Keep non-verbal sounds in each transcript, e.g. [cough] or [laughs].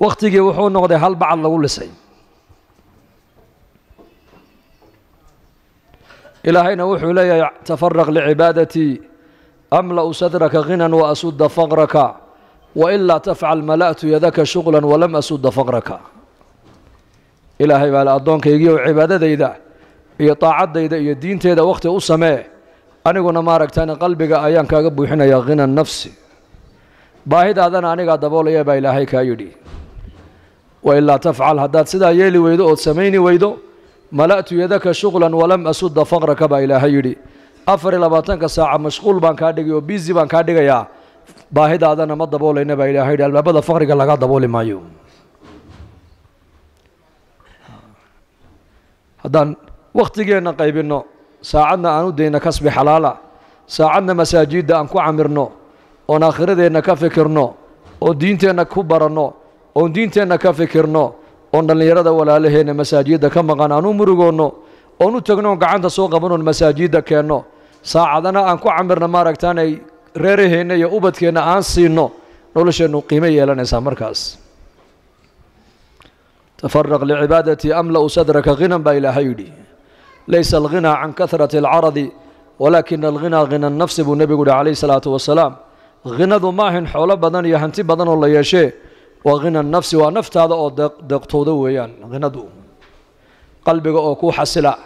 wakhtigii wuxuu noqday hal bacad lagu lisay ilaahayna wuxuu leeyahay tafaraq licibaadatii amla'u sadraka hinan waasuda faqraka wailaa tafcal mala'tu yadaka shuqla walam asuda faqraka ilaahay baa le addoonkaygiiyow cibaadadayda iyo taacaddayda iyo diinteeda wakhti u samee aniguna maaragtaan qalbiga ayaan kaaga buuxinayaa hinan nafsi baahidaadana anigaa daboolaya baa ilaahay kaa yidhi wailaa tafcal haddaad sidaa yeeli weydo ood samayni weydo mala'tu yadaka shuqlan walam asudda faqraka baa ilaahay yidhi afar iyo labaatanka saaca mashquul baan kaa dhigay oo biisi baan kaa dhigayaa baahidaadana ma daboolayna baa ilaahay yidhi albaabada faqriga laga dabooli maayo haddaan waktigeenna qaybinno saacadna aan u dayna kasbi xalaala saacadna masaajidda aan ku camirno oon aakhiradeenna ka fikirno oo diinteenna ku baranno oon diinteenna ka fikirno oon dhallinyarada walaalaheenna masaajidda ka maqan aan u murugoonno oon u tagnoon gacanta soo qabanoon masaajidda keenno saacadana aan ku camirna maaragtaan ay reeraheenna iyo ubadkeenna aan siinno nolosheennu qiimo yeelanaysaa markaas تفرغ لعبادتي أملأ صدرك غنى بإلى هيدي ليس الغنى عن كثرة العرض ولكن الغنى غنى النفس بو نبي عليه الصلاة والسلام غنى ذو ماهن حول بدن يهنتي بدن الله يشيه وغنى النفس ونفت هذا او دق دق تو غنى دو قلبك او كو حسلا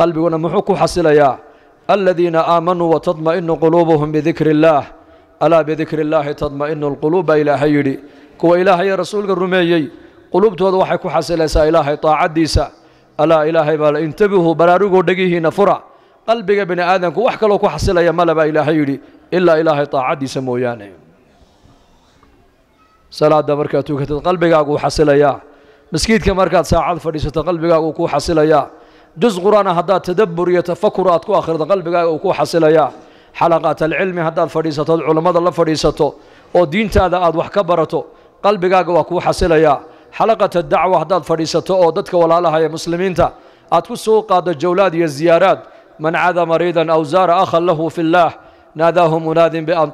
قلبك انا محو كو حسلا يا الذين امنوا وتطمئن قلوبهم بذكر الله الا بذكر الله تطمئن القلوب الى هيري كو الى هي رسولك الرميي قلوب تو وحي كو حسلا سا الى هي طاعة ديسا الا الى هي بل انتبهوا برارو دقيه نفرا قلبك بني ادم كو وحكى لو كو حسلا يا ملبا الى هيري الا الى هي طاعة ديسا مويانين salaada markaad tukatad qalbigaagu uu xasilayaa masjiidka markaad saacad fadhiisato qalbigaagu uu kuu xasilayaa juz qur-aana haddaad tadabbur iyo tafakur aad ku akhrido qalbigaaga uu kuu xasilayaa xalaqaat alcilmi haddaad fadhiisatood culammada la fadhiisato oo diintaada aad wax ka barato qalbigaaga waa kuu xasilayaa xalaqat addacwa haddaad fadhiisato oo dadka walaalaha ee muslimiinta aad ku soo qaado jawlaad iyo ziyaaraad man cada mariidan aw zaara akhan lahu fi illaah naadaahu munaadin bian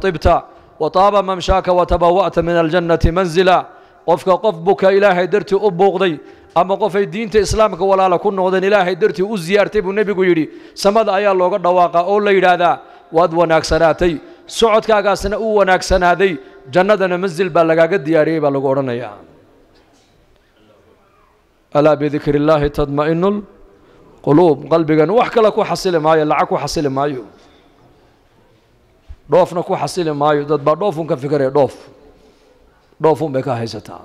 وطاب ممشاك وتبوأت من الجنة منزلا قفك قف بك إلهي درتي أبوغضي أما قف الدين إسلامك ولا لكن نغضن إلهي درتي أزيارتي بنبي قيري سمد أيا الله قد واقع أولا ذا واد ناكسناتي سعود كاقا كاقاسنا أو وناكسناتي جنة منزل بلقا قد دياري بلقورنا يا ألا بذكر الله تطمئن القلوب قلبك وحكى لك وحصل مايو لعك وحصل مايو dhoofna ku xasili maayo dad baa dhoofun ka fikiraya dhoof dhoofun bay ka haysataa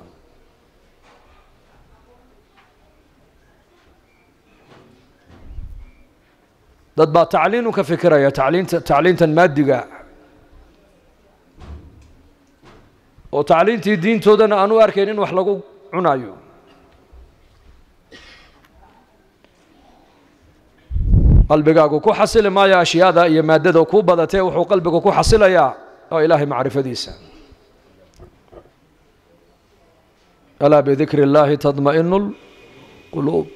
dad baa tacliin u ka fikiraya taliinta tacliintan maadiga oo tacliintii diintoodana aan u arkayn in wax lagu cunayo qalbigaagu ku xasili maayo ashyaada iyo maadada kuu badatee wuxuu qalbigu ku xasilayaa oo ilaahay macrifadiisa alaa bidikri اllaahi tadma'inu اlquluub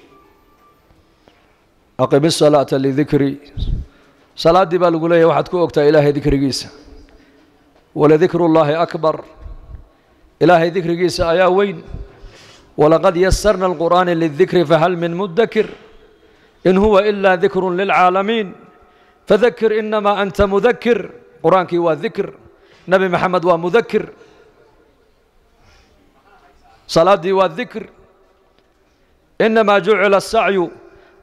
aqim الsalaata lidikri salaaddii baa lagu leeyahy waxaad ku ogtaa ilaahay dikrigiisa waladikru اllaahi akbar ilaahay dikrigiisa ayaa weyn walaqad yasarna اlqur'aana lidikri fahal min mudakir إن هو إلا ذكر للعالمين فذكر إنما أنت مذكر قرآن كي ذكر نبي محمد هو مذكر صلاتي والذكر إنما جعل السعي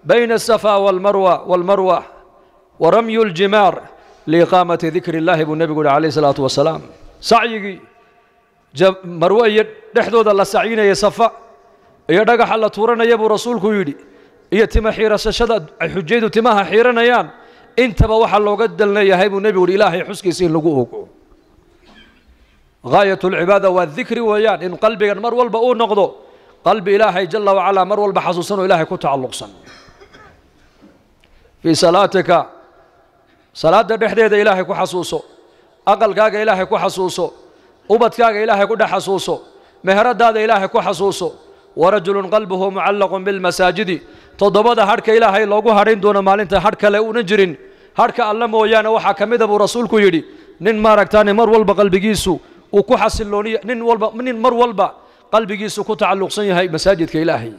بين السفا والمروة والمروة ورمي الجمار لإقامة ذكر الله بالنبي النبي عليه الصلاة والسلام سعي مروة يدحدود الله سعينا يسفا يدقح الله تورنا يبو رسولك يدي iyo tima xiirasashada ay xujaydu timaha xiiranayaan intaba waxaa looga dan leeyahay buu nebigu uhi ilaahay xuskiisa in lagu ogo gaayat alcibaada waa dikri weeyaan in qalbigan mar walba uu noqdo qalbi ilaahay jala wacalaa mar walba xasuusan oo ilaahay ku tacalluqsan fii salaatika salaada dhexdeeda ilaahay ku xasuuso aqalkaaga ilaahay ku xasuuso ubadkaaga ilaahay ku dhex xasuuso meheradaada ilaahay ku xasuuso ورجل قلبه معلق بالمساجد تضبط هرك إلى هاي لوجو هرين دون مالين تهرك لا ونجرين هرك الله مويان وحكم كم إذا برسولك يدي نن مارك تاني مر والب قلب جيسو وكو حصل لوني نن والب من مر والب قلب جيسو كو تعلق صيني هاي مساجد كإلهي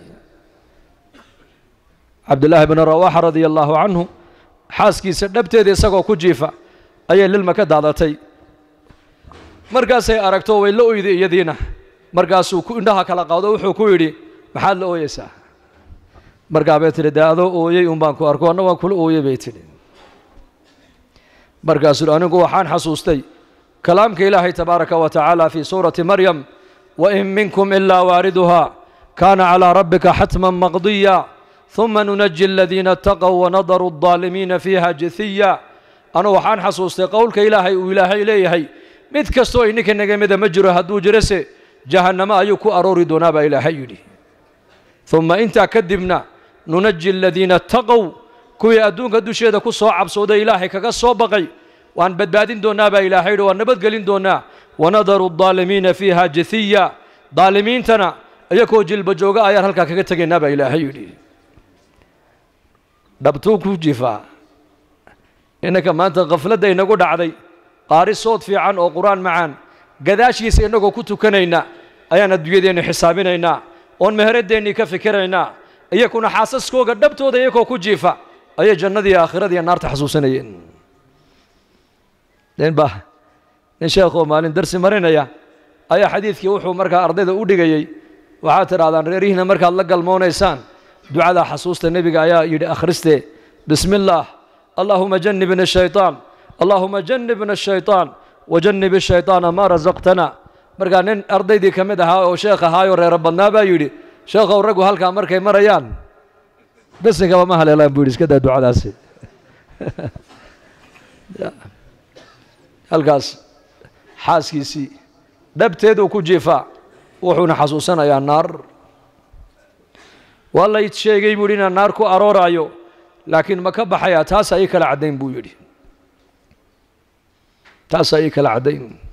عبد الله بن رواح رضي الله عنه حاس كيس نبتي ذي سقو كجيفا أي للمكة دعاتي مركز أركتو ويلو يدي يدينه markaasuu ku indhaha kala qaado wuxuu ku yidhi maxaad la ooyeysaa markaa bay tidhi dee adoo ooyey un baan ku arko anna waan kula ooyey bay tidhi markaasuu anigu waxaan xasuustay kalaamka ilaahay tabaaraka wa tacaala fii suurati maryam wain minkum ilaa waariduhaa kaana calaa rabbika xatman maqdiya ثم ننجي الذين اتقوا ونظر الظالمين فيها جثيا أنا وحان حصوصتي قولك إلهي وإلهي إليهي مد كستو إنك نجمد مجرى هدو جرسي jahannamo ayuu ku aroori doonaa baa ilaahay yidhi uma intaa kadibna nunaji aladiina attaqow kuwii adduunka dusheeda ku soo cabsooday ilaahay kaga soo baqay waan badbaadin doonaa baa ilaahay yidhi waan nabadgelin doonaa wanadaru aldaalimiina fiiha jathiya daalimiintana iyagoo jilba jooga ayaan halkaa kaga tegaynaa baa ilaahay yidhi dhabtuu ku jifaa innanka maanta khafladda inagu dhacday qaari sood fiican oo qur-aan macaan gadaashiisa innagoo ku tukanayna ayaan adduunyadeenu xisaabinaynaa oon meheraddeennii ka fikiraynaa iyakuna xaasaskooga dhabtooda iyakoo ku jiifa ayay jannadii aakhiradiiyo naarta xasuusanayeen nin baa nin sheekhoo maalin darsi marinaya ayaa xadiidkii wuxuu markaa ardayda u dhigayey waxaad tidhahdaan reerihiina markaad la galmoonaysaan ducada xasuusta nebiga ayaa yidhi akhristee bismi illaah allaahuma jannibna shaytaan allaahuma jannibna shaytaan وجنب الشيطان ما رزقتنا markaa nin ardaydii ka mid ahaa oo sheekh ahaayoo reero badnaa baa yidhi sheekhow raggu halkaa markay marayaan besinkaba ma haleelaan buu yidhi iska daa ducadaasi [laughs] halkaas xaaskiisii dhabteeduu ku jiifaa wuxuuna xasuusanayaa naar waa la sheegay buu yidhi inaan naar ku arooraayo laakiin ma ka baxayaa taasaa ii kala caddayn buu yidhi taasaa ii kala caddayn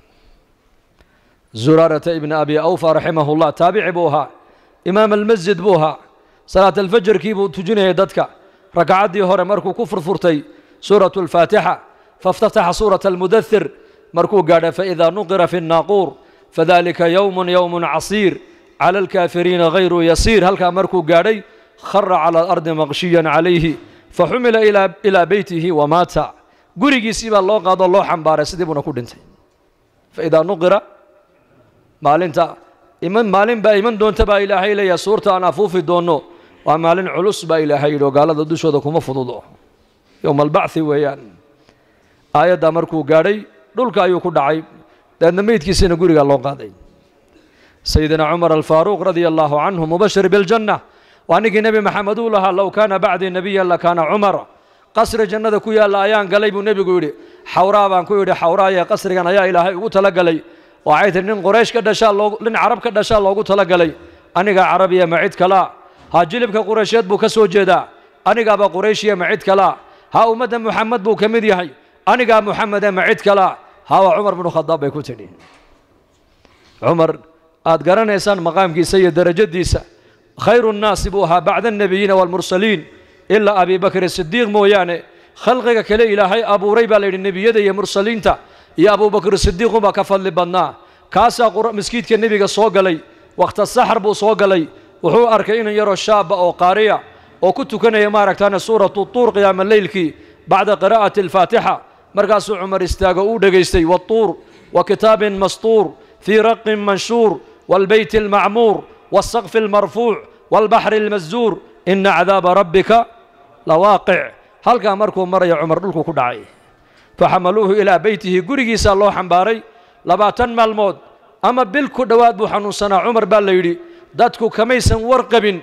زرارة ابن أبي أوفى رحمه الله تابع بوها إمام المسجد بوها صلاة الفجر كيبو تجنيه ددك ركعتي هور مركو كفر فرتي سورة الفاتحة فافتتح سورة المدثر مركو قال فإذا نقر في الناقور فذلك يوم يوم عصير على الكافرين غير يسير هل كان مركو قاري خر على الأرض مغشيا عليه فحمل إلى إلى بيته ومات قرقي سيب الله قاد الله حنبار سيدي بنا فإذا نقر maalinta iman maalin baa iman doonta baa ilaahay leeyahay suurta aan afuufi doonno waa maalin culus baa ilaahay yidhi oo gaalada dushooda kuma fududo yowma albachi weeyaan aayaddaa markuu gaadhay dhulka ayuu ku dhacay dabeedna meydkiisina gurigaa loo qaaday sayidina cumar alfaaruuq radia allaahu canhu mubashir biljanna waa ninkii nebi maxamed uu lahaa low kaana bacdii nebiyan lakaana cumar qasri jannada ku yaalla ayaan galay buu nebigu yidhi xawraa baan ku yidhi xawraa ee qasrigan ayaa ilaahay ugu tala galay وعيد إن قريش كدشا لوغ إن عرب كدشا لوغو تلا غلي انيغا عربيه معيد كلا ها جليب كا قريشيت بو كسو جيدا انيغا با قريشيه معيد كلا ها امه محمد بو كميد يحي انيغا محمد معيد كلا ها عمر بن الخطاب بي كوتدي عمر اد غرانيسان مقام كي سي درجه ديسا خير الناس بوها بعد النبيين والمرسلين الا ابي بكر الصديق مويانه خلقك كلي الى هي ابو ريبه للنبيه يا مرسلين تا يا أبو بكر الصديق ما كفل لبنا كاسا قر مسكيت كالنبي صوغلي وقت السحر بو صوغلي وحو أركين يرى الشاب أو قارية وكنت كان يمارك تانا سورة الطور قيام الليل كي بعد قراءة الفاتحة مرقاس عمر استاغو دغيستي والطور وكتاب مسطور في رق منشور والبيت المعمور والسقف المرفوع والبحر المزور إن عذاب ربك لواقع هل كان مركو مريا عمر لكو كدعيه فحملوه إلى بيته قرقي صلى الله حنباري لباتن مالمود أما بلكو دواد بحنو سنة عمر باليري داتكو كميسا ورقبين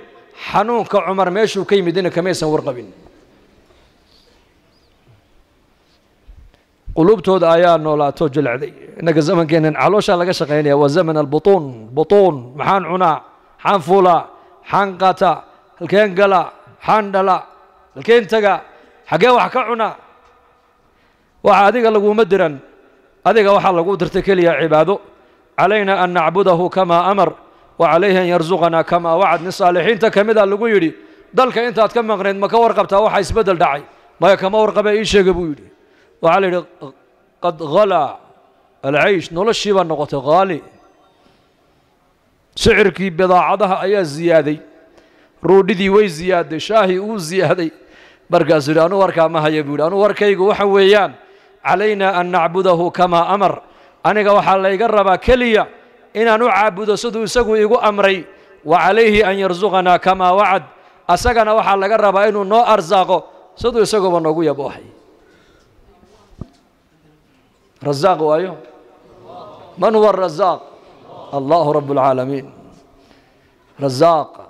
حنون كعمر ماشو كي مدينة كميسا ورقبين قلوب تود آيان نولا توجل عدي إنك الزمن كينين علوشا لك شقيني هو زمن البطون بطون محان عنا حان فولا حان قاتا الكين قلا حان دلا الكين تقا حقا وحكا عنا waxa adiga laguma diran adiga waxaa lagu dirtay keliya cibaado calayna an nacbudahu kamaa amar wa calayhi an yarsuqanaa kamaa wacad nin saalixiinta ka mida ah lagu yidhi dalka intaad ka maqnayd ma ka warqabtaa waxaa isbeddel dhacay maya kama warqabee ii sheega buu yidhi waxaa la yidhi qad halaa alcaysh noloshii baa noqotay haali sicirkii bidaacadaha ayaa ziyaaday ruudhidii way ziyaaday shaahii uu ziyaaday markaasuu yidhi anuu warkaa ma haya buu yidhi anuu warkaygu waxa weeyaan علينا أن نعبده كما أمر أنا وحال يقرب كليا إن نعبد سدو سقو يقو أمري وعليه أن يرزقنا كما وعد أسقنا وحال يقرب إنه نو أرزاقه سدو سقو بنقو يبوحي رزاق أيوه من هو الرزاق الله رب العالمين رزاق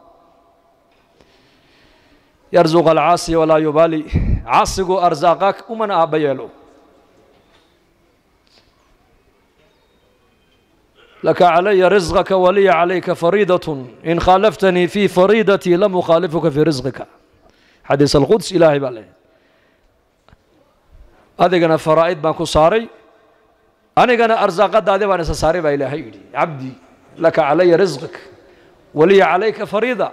يرزق العاصي ولا يبالي عاصق أرزاقك ومن أبيلو laka calaya risqaka waliya calayka fariidatun in khaalaftanii fii fariidatii lam ukhaalifuka fii risqika xadiis alquds ilaahay baa leeyahy adigana faraa'id baan ku saaray anigana arsaaqadaadi baan isa saaray baa ilaahay yidhi cabdi laka calaya risqik waliya calayka fariida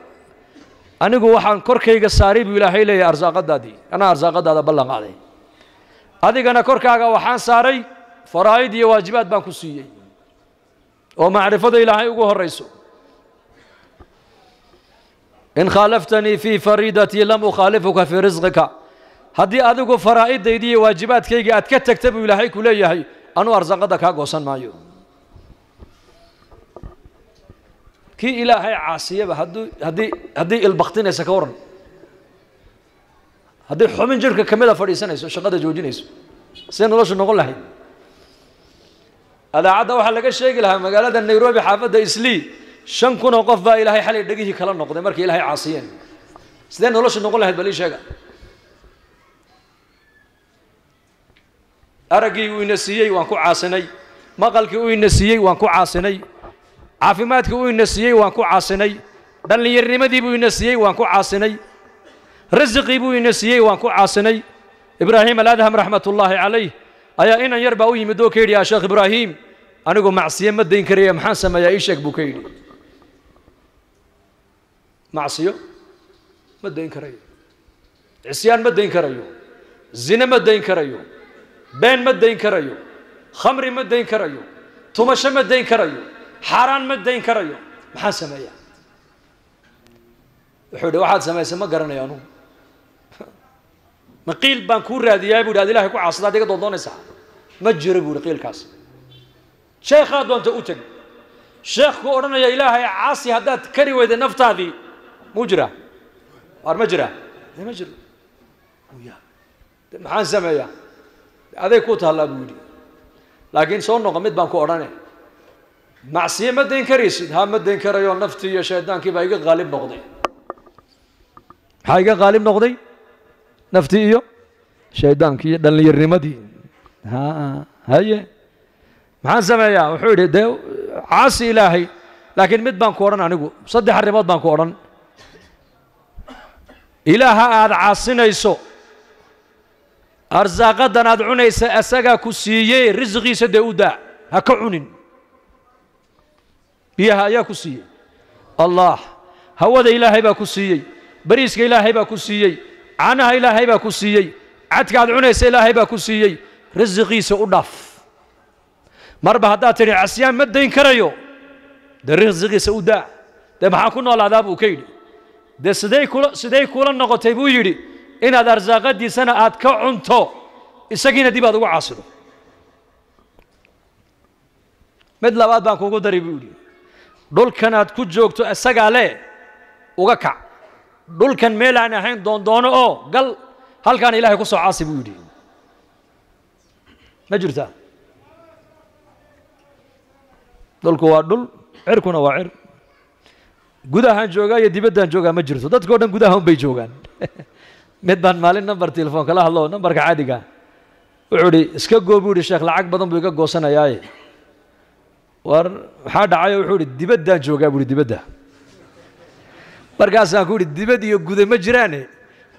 anigu waxaan korkayga saaray buu ilaahay leeyahy arsaaqadaadii anaa arsaaqadaada ballan qaaday adigana korkaaga waxaan saaray faraa'id iyo waajibaad baan ku siiyey oo macrifada ilaahay ugu horayso in khaalaftanii fii fariidatii lam ukhaalifuka fii risqika haddii adigu faraa'idaydi iyo waajibaadkaygii aad ka tegta buu ilaahay ku leeyahay anuu arsaqadda kaa goosan maayo kii ilaahay caasiyaba hadduu haddii haddii ilbaktinaysa ka waran haddii xubin jirka ka mida fadhiisanayso shaqada joojinayso see noloshu noqon lahayd adaacadda waxaa laga sheegi lahaa magaalada nairobi xaafadda islii shan kunoo qof baa ilaahay xalay dhegihii kala noqday markay ilahay caasiyeen sidee noloshu noqon lahayd balii sheega araggii uu ina siiyey waan ku caasinay maqalkii uu ina siiyey waan ku caasinay caafimaadkii uu ina siiyey waan ku caasinay dhallinyarnimadii buu ina siiyey waan ku caasinay rasiqii buu ina siiyey waan ku caasinay ibraahim aladham raxmatullaahi calayh ayaa inaan yar baa u yimid oo ka yidhi yaa sheekh ibraahim anigu macsiyo ma dayn karaya maxaan sameeyaa ii sheeg buu ka yidhi macsiyo ma dayn karayo cisyaan ma dayn karayo zine ma dayn karayo been ma dayn karayo khamri ma dayn karayo tumasho ma dayn karayo xaaraan ma dayn karayo maxaan sameeyaa wuxuu yidhi waxaad samaysa ma garanaya anugu ma qiil baan kuu raadiyaay bu ad ilahay ku caasada ad iga doondoonaysaa ma jiro buuhi qiilkaas sheekhaa doonta u teg sheekhkuu odhanaya ilaahay caasi haddaad kari weyday naftaadii muu jiraa waar ma jiraa ma jiro maxaan sameeyaa aday kuu tahallaa buu yidhi laakiin soo noqo mid baan ku odhane macsiye ma dayn karaysid ha ma dayn karayo naftii iyo shayddaankii baa iga qaalib noqday maxaa iga qaalib noqday naftii iyo shaydaanki iyo dhallinyarnimadii haye maxaan sameeyaa wuxuu yidhi dee caasi ilaahay laakiin mid baan ku odhan anigu saddex arrimood baan ku odhan ilaaha aada caasinayso arsaaqaddan aada cunaysa asagaa ku siiyey risqiisa dee u daa ha ka cunin biyaha ayaa ku siiyey allah hawada ilaahay baa ku siiyey bariiska ilaahay baa ku siiyey caanaha ilaahay baa ku siiyey cadkaad cunaysa ilaahay baa ku siiyey rasiqiisa u dhaaf marba haddaad tidhi casyaan ma dayn karayo dee rasiqiisa u daa dee maxaan ku noolaadaa buu ka yidhi dee siday kula siday kula noqotay buu yidhi inaad arsaaqadiisana aad ka cunto isagiina dib aad uga caasido mid labaad baan kuugu dari buu yidhi dhulkanaad ku joogto isagaa lee uga kac dhulkan meel aan ahayn doondoono oo gal halkaan ilaahay ku soo caasi buu yidhi ma jirtaa dhulku waa dhul cirkuna waa cir gudahaan joogaa iyo dibaddaan joogaa ma jirto dadka o dhan gudaha unbay joogaan mid baan maalin namber telefoon kala hadlo nambarka caadiga wuxuu idhi iska goo buu yidhi sheekh lacag badan buu iga goosanayaaye war maxaa dhacay wuxuu idhi dibaddaan joogaa buu yidhi dibadda markaasaan ku idhi dibad iyo guda ma jiraane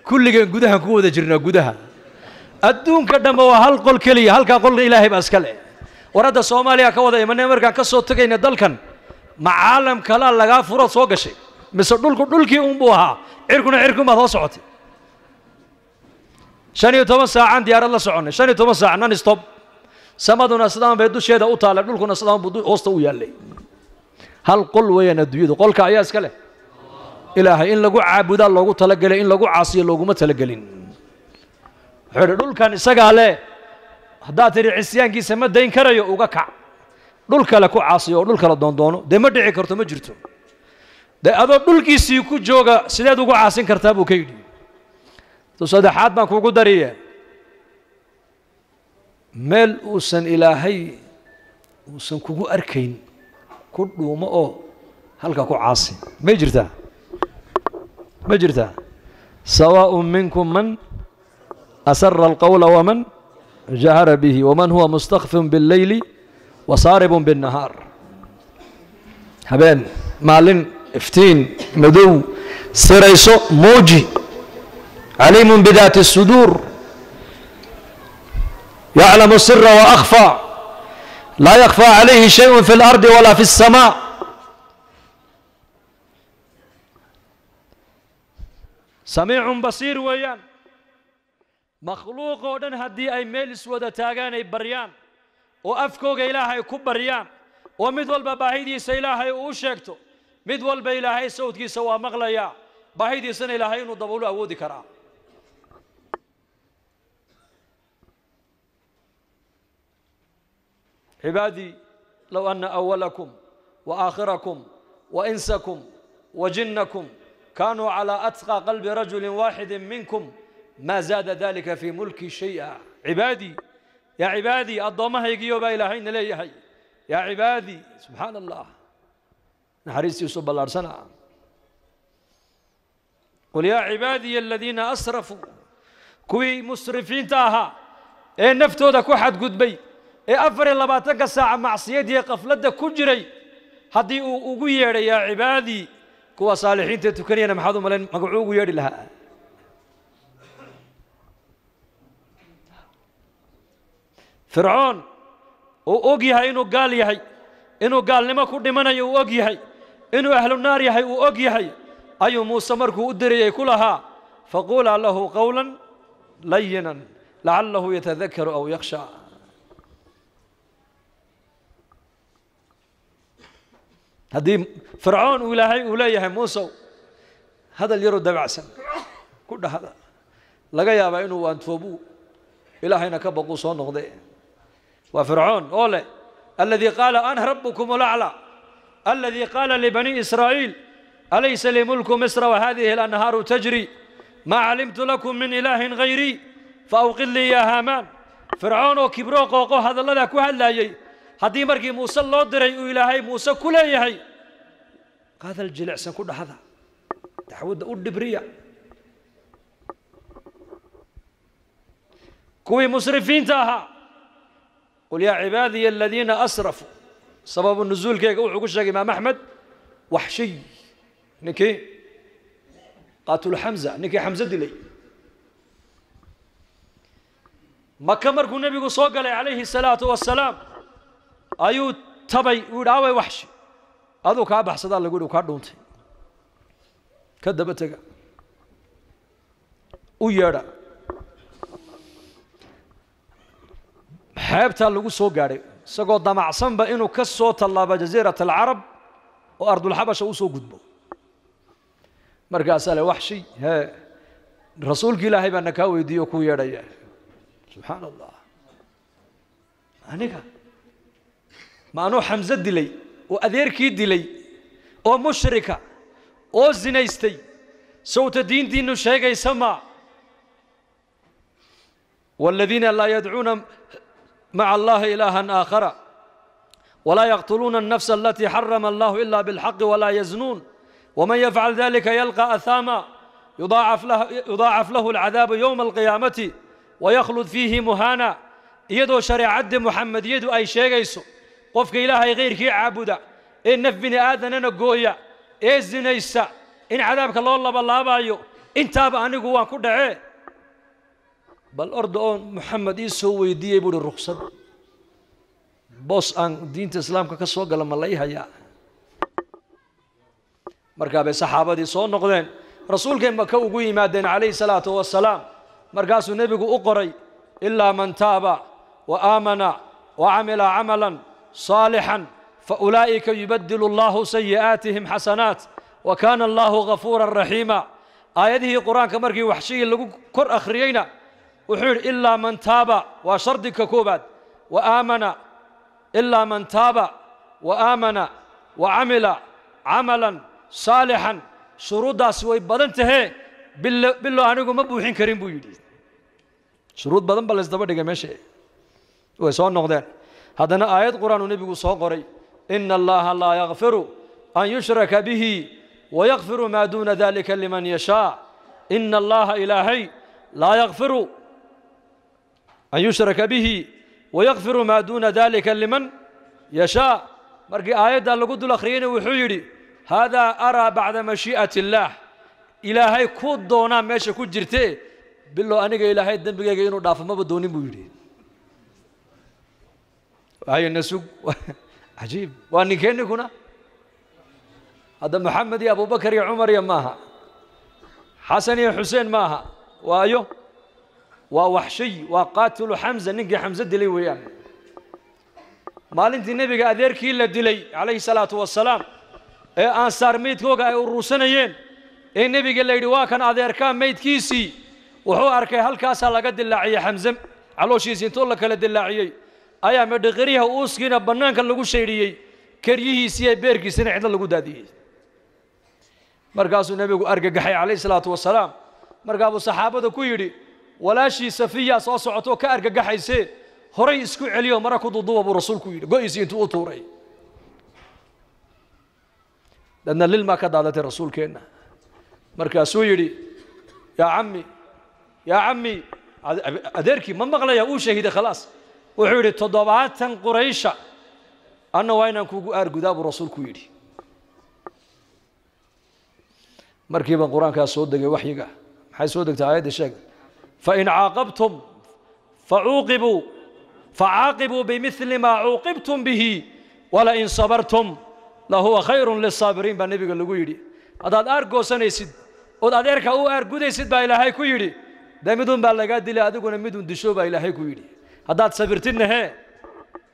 kulligeen gudahan ku wada jirnaa gudaha adduunka dhambe waa hal qol keliya halkaa qolka ilaahay baa iska leh war soomaaliya ka wada imanee markaan ka soo tegayna dalkan ma caalam kalaa lagaa furood soo gashay mise dhulku dhulkii uunbuu ahaa cirkuna cirkumaad hoo socotay shan iyo toban saacaan diyaarad la soconnay shan iyo toban saac nan stob samaduna sidaan bay dusheeda u taallay dhulkuna sidaan buu hoosta u yaallay hal qol weeyaan adduunyadu qolka ayaa iska leh ilaahay in lagu caabuda loogu talagelay in lagu caasiyo looguma talagelin wuxuu idhi dhulkan isagaa leh haddaad tidhi cisyaankiisa ma dayn karayo uga kac dhul kale ku caasiyo oo dhul kale doondoono dee ma dhici karto ma jirto dee adoo dhulkiisii ku jooga sideed ugu caasin kartaa buu ka yidhi to saddexaad baan kugu dariya meel uusan ilaahay uusan kugu arkayn ku dhuumo oo halka ku caasi may jirtaa ما سواء منكم من أسر القول ومن جهر به ومن هو مستخف بالليل وصارب بالنهار هبان معلن افتين مدو سريسو موجي عليم بذات الصدور يعلم السر وأخفى لا يخفى عليه شيء في الأرض ولا في السماء samiicun basiir weeyaan makhluuqoo dhan haddii ay meel iswada taagaan ay baryaan oo afkooga ilaahay ku baryaan oo mid walba baahidiisa ilaahay uu u sheegto mid walba ilaahay sawdkiisa waa maqlayaa baahidiisana ilaahay inuu dabuulu awoodi karaa cibaadii low anna awalakum wa aakhirakum wa insakum wa jinnakum كانوا على أتقى قلب رجل واحد منكم ما زاد ذلك في ملكي شيئا عبادي يا عبادي الضمها يجيوبا لا يحي يا عبادي سبحان الله نحرس يوسف بالأرسنة قل يا عبادي الذين أسرفوا كوي مسرفين تاها إيه نفتو دا كوحد بي إيه أفر الله اللباتك مع معصيدي قفلت دا كجري هدي أقوي يا عبادي كوا صالحين تتكني أنا محاضم ولا مقعوق ويادي لها فرعون أو أوجي هاي إنه قال يهاي إنه قال لما كنت من أي أوجي هاي إنه أهل النار يهاي أوجي هاي أي موسى مركو أدري كلها فقول له قولا لينا لعله يتذكر أو يخشى هذه فرعون ولا هي ولا هي موسى هذا اللي يرد بعسن كل هذا لقيا بعينه وانت إلى هنا كبقوا صون غضي وفرعون أولى الذي قال أنا ربكم الأعلى الذي قال لبني إسرائيل أليس لملك مصر وهذه الأنهار تجري ما علمت لكم من إله غيري فأوقل لي يا هامان فرعون وكبروك وقو هذا الله لك وهل لا يجي هدي مركي موسى الله دري إلى هاي موسى كل هاي هذا الجلع سنقول هذا تحود أود بريا كوي مسرفين تاها قل يا عبادي الذين أسرفوا سبب النزول كي يقول حقوش يا إمام أحمد وحشي نكي قاتل حمزة نكي حمزة دلي مكة مركو النبي صلى الله عليه الصلاة والسلام ayuu tabay uu yidhi waxshi aduu kaa baxsadaa lagu yidhi kaa dhuuntay ka daba tega u yeedha xeebtaa lagu soo gaadhay isagoo damacsanba inuu ka soo tallaabo jasiirat alcarab oo ardulxabasha u gudbo markaasaa le waxshi hee rasuulki ilaahay baana kaa weydiiye kuu yeedhaya subxaana allah aniga ما نو حمزة دلي وأذيركي دلي أو مشركة أو زنيستي صوت دين دين شيء يسمع والذين لا يدعون مع الله إلها آخر ولا يقتلون النفس التي حرم الله إلا بالحق ولا يزنون ومن يفعل ذلك يلقى أثاما يضاعف له, يضاعف له العذاب يوم القيامة ويخلد فيه مهانا يدو شريعة محمد يدو أي شيء يسو qofka ilaahay kayrkii caabuda ee naf bini aadanana gooya ee zinaysa in cadaabka loo labalaabayo intaaba anigu waan ku dhacee bal orda oon maxamed ii soo weydiiyey buuhi ruksad boos aan diinta islaamka ka soo gala ma la ii hayaa markaa bay saxaabadii soo noqdeen rasuulkeen maka ugu yimaadeen calayhi salaatu wasalaam markaasuu nebigu u qoray ilaa man taaba wa aamana wa camila camalan صالحا فأولئك يبدل الله سيئاتهم حسنات وكان الله غفورا رحيما آياته قرآن كمركي وحشي لغو كر أخريينا وحير إلا من تاب وشرد كوبات وآمن إلا من تاب وآمن وعمل عملا صالحا شروط way badan tahay bilo bilo anigu ma buuxin karin buu yidhi shuruud badan bal isdaba dhigay meesha هذا آيات قرآن النبي صلى إن الله لا يغفر أن يشرك به ويغفر ما دون ذلك لمن يشاء إن الله إلهي لا يغفر أن يشرك به ويغفر ما دون ذلك لمن يشاء مرقي آيات اللقود الأخرين وحيري هذا أرى بعد مشيئة الله إلهي كود دونا ماشي كود جرتي بلو أنك إلهي الدنبقى ينو دافما بدوني بويري هاي النسوق [laughs] عجيب واني كأنك هنا هذا محمد يا أبو بكر يا عمر يا ماها حسن يا حسين ماها وايو ووحشي وقاتل حمزة نقي حمزة دلي ويان مالنت النبي قادر الا دلي عليه الصلاة والسلام إيه أنصار ميت كوغا الروسانيين إيه النبي قال لي واكن أدير كان ميت كيسي وهو أركي هل على قد اللعيه حمزة علوش يزين تقول لك اللعيه ayaa medhaqaryaha uuskiina bannaanka lagu shaydhiyey keryihiisiiya beerkiisina cidlo lagu daadiyey markaasuu nebigu argagaxay calayh isalaatu wasalaam markaa saxaabada ku yidhi walaashii safiyaa soo socotaoo ka argagaxaysee horay isku celiyo mara ku duduuba buu rasuulku yidhi go intuu u tuuray dadna lilmaa ka daadatay rasuulkeenna markaasuu yidhi yaa cammi yaa cammi adeerkii ma maqlaya uu shahiiday khalaas wuxuu yidhi toddobaatan quraysha anna waa inaan kuugu aargudaa buu rasuulku yidhi markii baan qur-aankaa soo degay waxyiga maxay soo degtay aayadda sheeg fain caaqabtum facuuqibuu facaaqibuu bimili maa cuuqibtum bihi walain sabartum lahuwa khayrun lisaabiriin baa nebiga lagu yidhi haddaad aargoosanaysid ood adeerkaa u aargudaysid baa ilaahay ku yidhi dee midun baa lagaa dilay adiguna midun disho baa ilaahay ku yidhi هذا هداد صبرتين صبري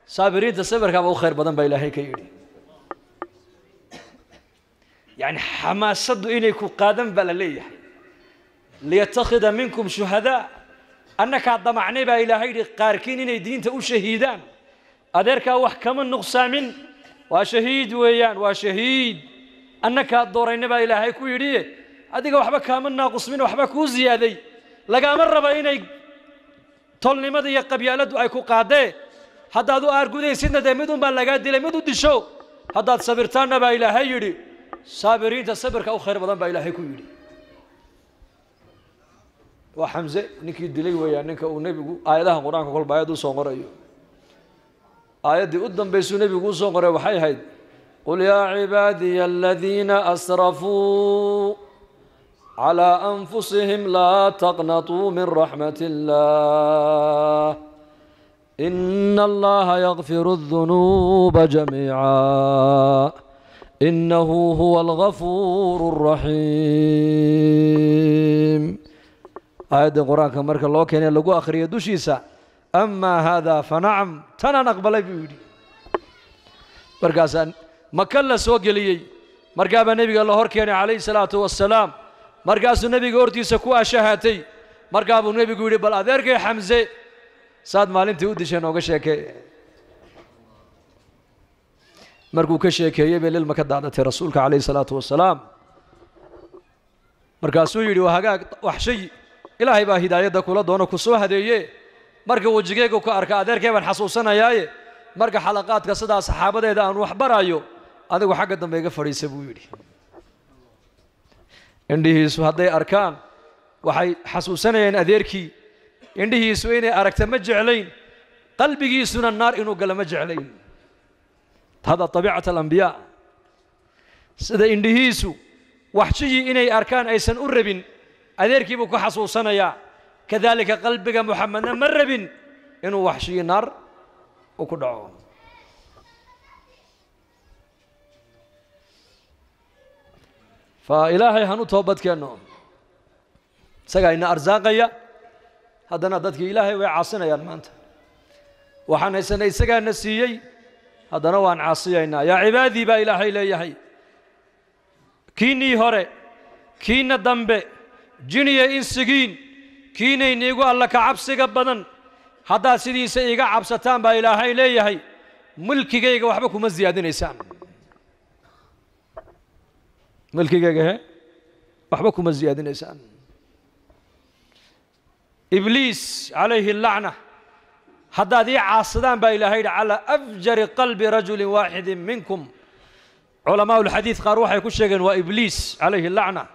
صابرين صبر كابو خير بدن بيلا هيك يدي يعني حماس حماسد إنيكو قادم بلا لي ليتخذ منكم شهداء أنك عظم عني ضمعني بإلهي قاركين إني دين تقول شهيدان أدرك أوح كم النقصى من وشهيد ويان وشهيد أنك الدورين هيك كيدي أدرك وحبك كم الناقص من وحبك وزيادي لقى مرة بإني tolnimada iyo qabyaaladu ay ku qaadeen haddaad u aargudaysidna dee midunbaa lagaa dilay mid u disho haddaad sabirtaanna baa ilaahay yidhi saabiriinta sabirka u khayr badan baa ilaahay ku yidhi waa xamse ninkii dilay weeyaan ninka uu nebigu aayadaha qur-aanka kolba aayad usoo qorayo aayaddii u dambaysuu nebigu usoo qoray waxay ahayd qul yaa cibaadiya aladiina asrafuu على أنفسهم لا تقنطوا من رحمة الله إن الله يغفر الذنوب جميعا إنه هو الغفور الرحيم آيات القرآن كما الله كان آخر أخرية دوشيسا أما هذا فنعم تنا نقبل بيودي مركا مكلا سوق لي مركا النبي الله هركيني عليه الصلاة والسلام markaasuu nebiga hortiisa ku ashahatay markaa buu nebigu yidhi bal adeerkay xamse saad maalintii u disheen ooga sheekee markuu ka sheekeeyey bay lilma ka daadatay rasuulka calayhi salaatu wasalaam markaasuu yidhi waa hagaag waxshay ilaahay baa hidaayadda kula doono ku soo hadeeye marka wejigeyga ku arka adeerkee baan xasuusanayaaye marka xalaqaadka sidaa saxaabadeeda aan wax barayo adigu xagga dambe iga fadhiisa buu yidhi indhihiisu hadday arkaan waxay xasuusanayeen adeerkii indhihiisu inay aragta ma jeclayn qalbigiisuna naar inuu gala ma jeclayn hada abiicat alambiyaa sida indhihiisu waxjiyii inay arkaan aysan u rabin adeerkii buu ku xasuusanayaa kadalika qalbiga muxamedna ma rabin inuu waxjiyii naar u ku dhaco fa ilaahay hanu toobadkeenno isagaa ina arsaaqaya haddana dadkii ilaahay way caasinayaan maanta waxaan haysana isagaana siiyey haddana waan caasiyaynaa yaa cibaadii baa ilaahay leeyahay kiinnii hore kiinna dambe jiniya insigiin kiinayna igu alla ka cabsiga badan haddaad sidiisa iga cabsataan baa ilaahay leeyahay mulkigayga waxba kuma ziyaadinaysaan ملكي جاجه بحبكم الزيادة نسان إبليس عليه اللعنة حتى ذي عاصدان بإلهي على أفجر قلب رجل واحد منكم علماء الحديث قالوا حي وإبليس عليه اللعنة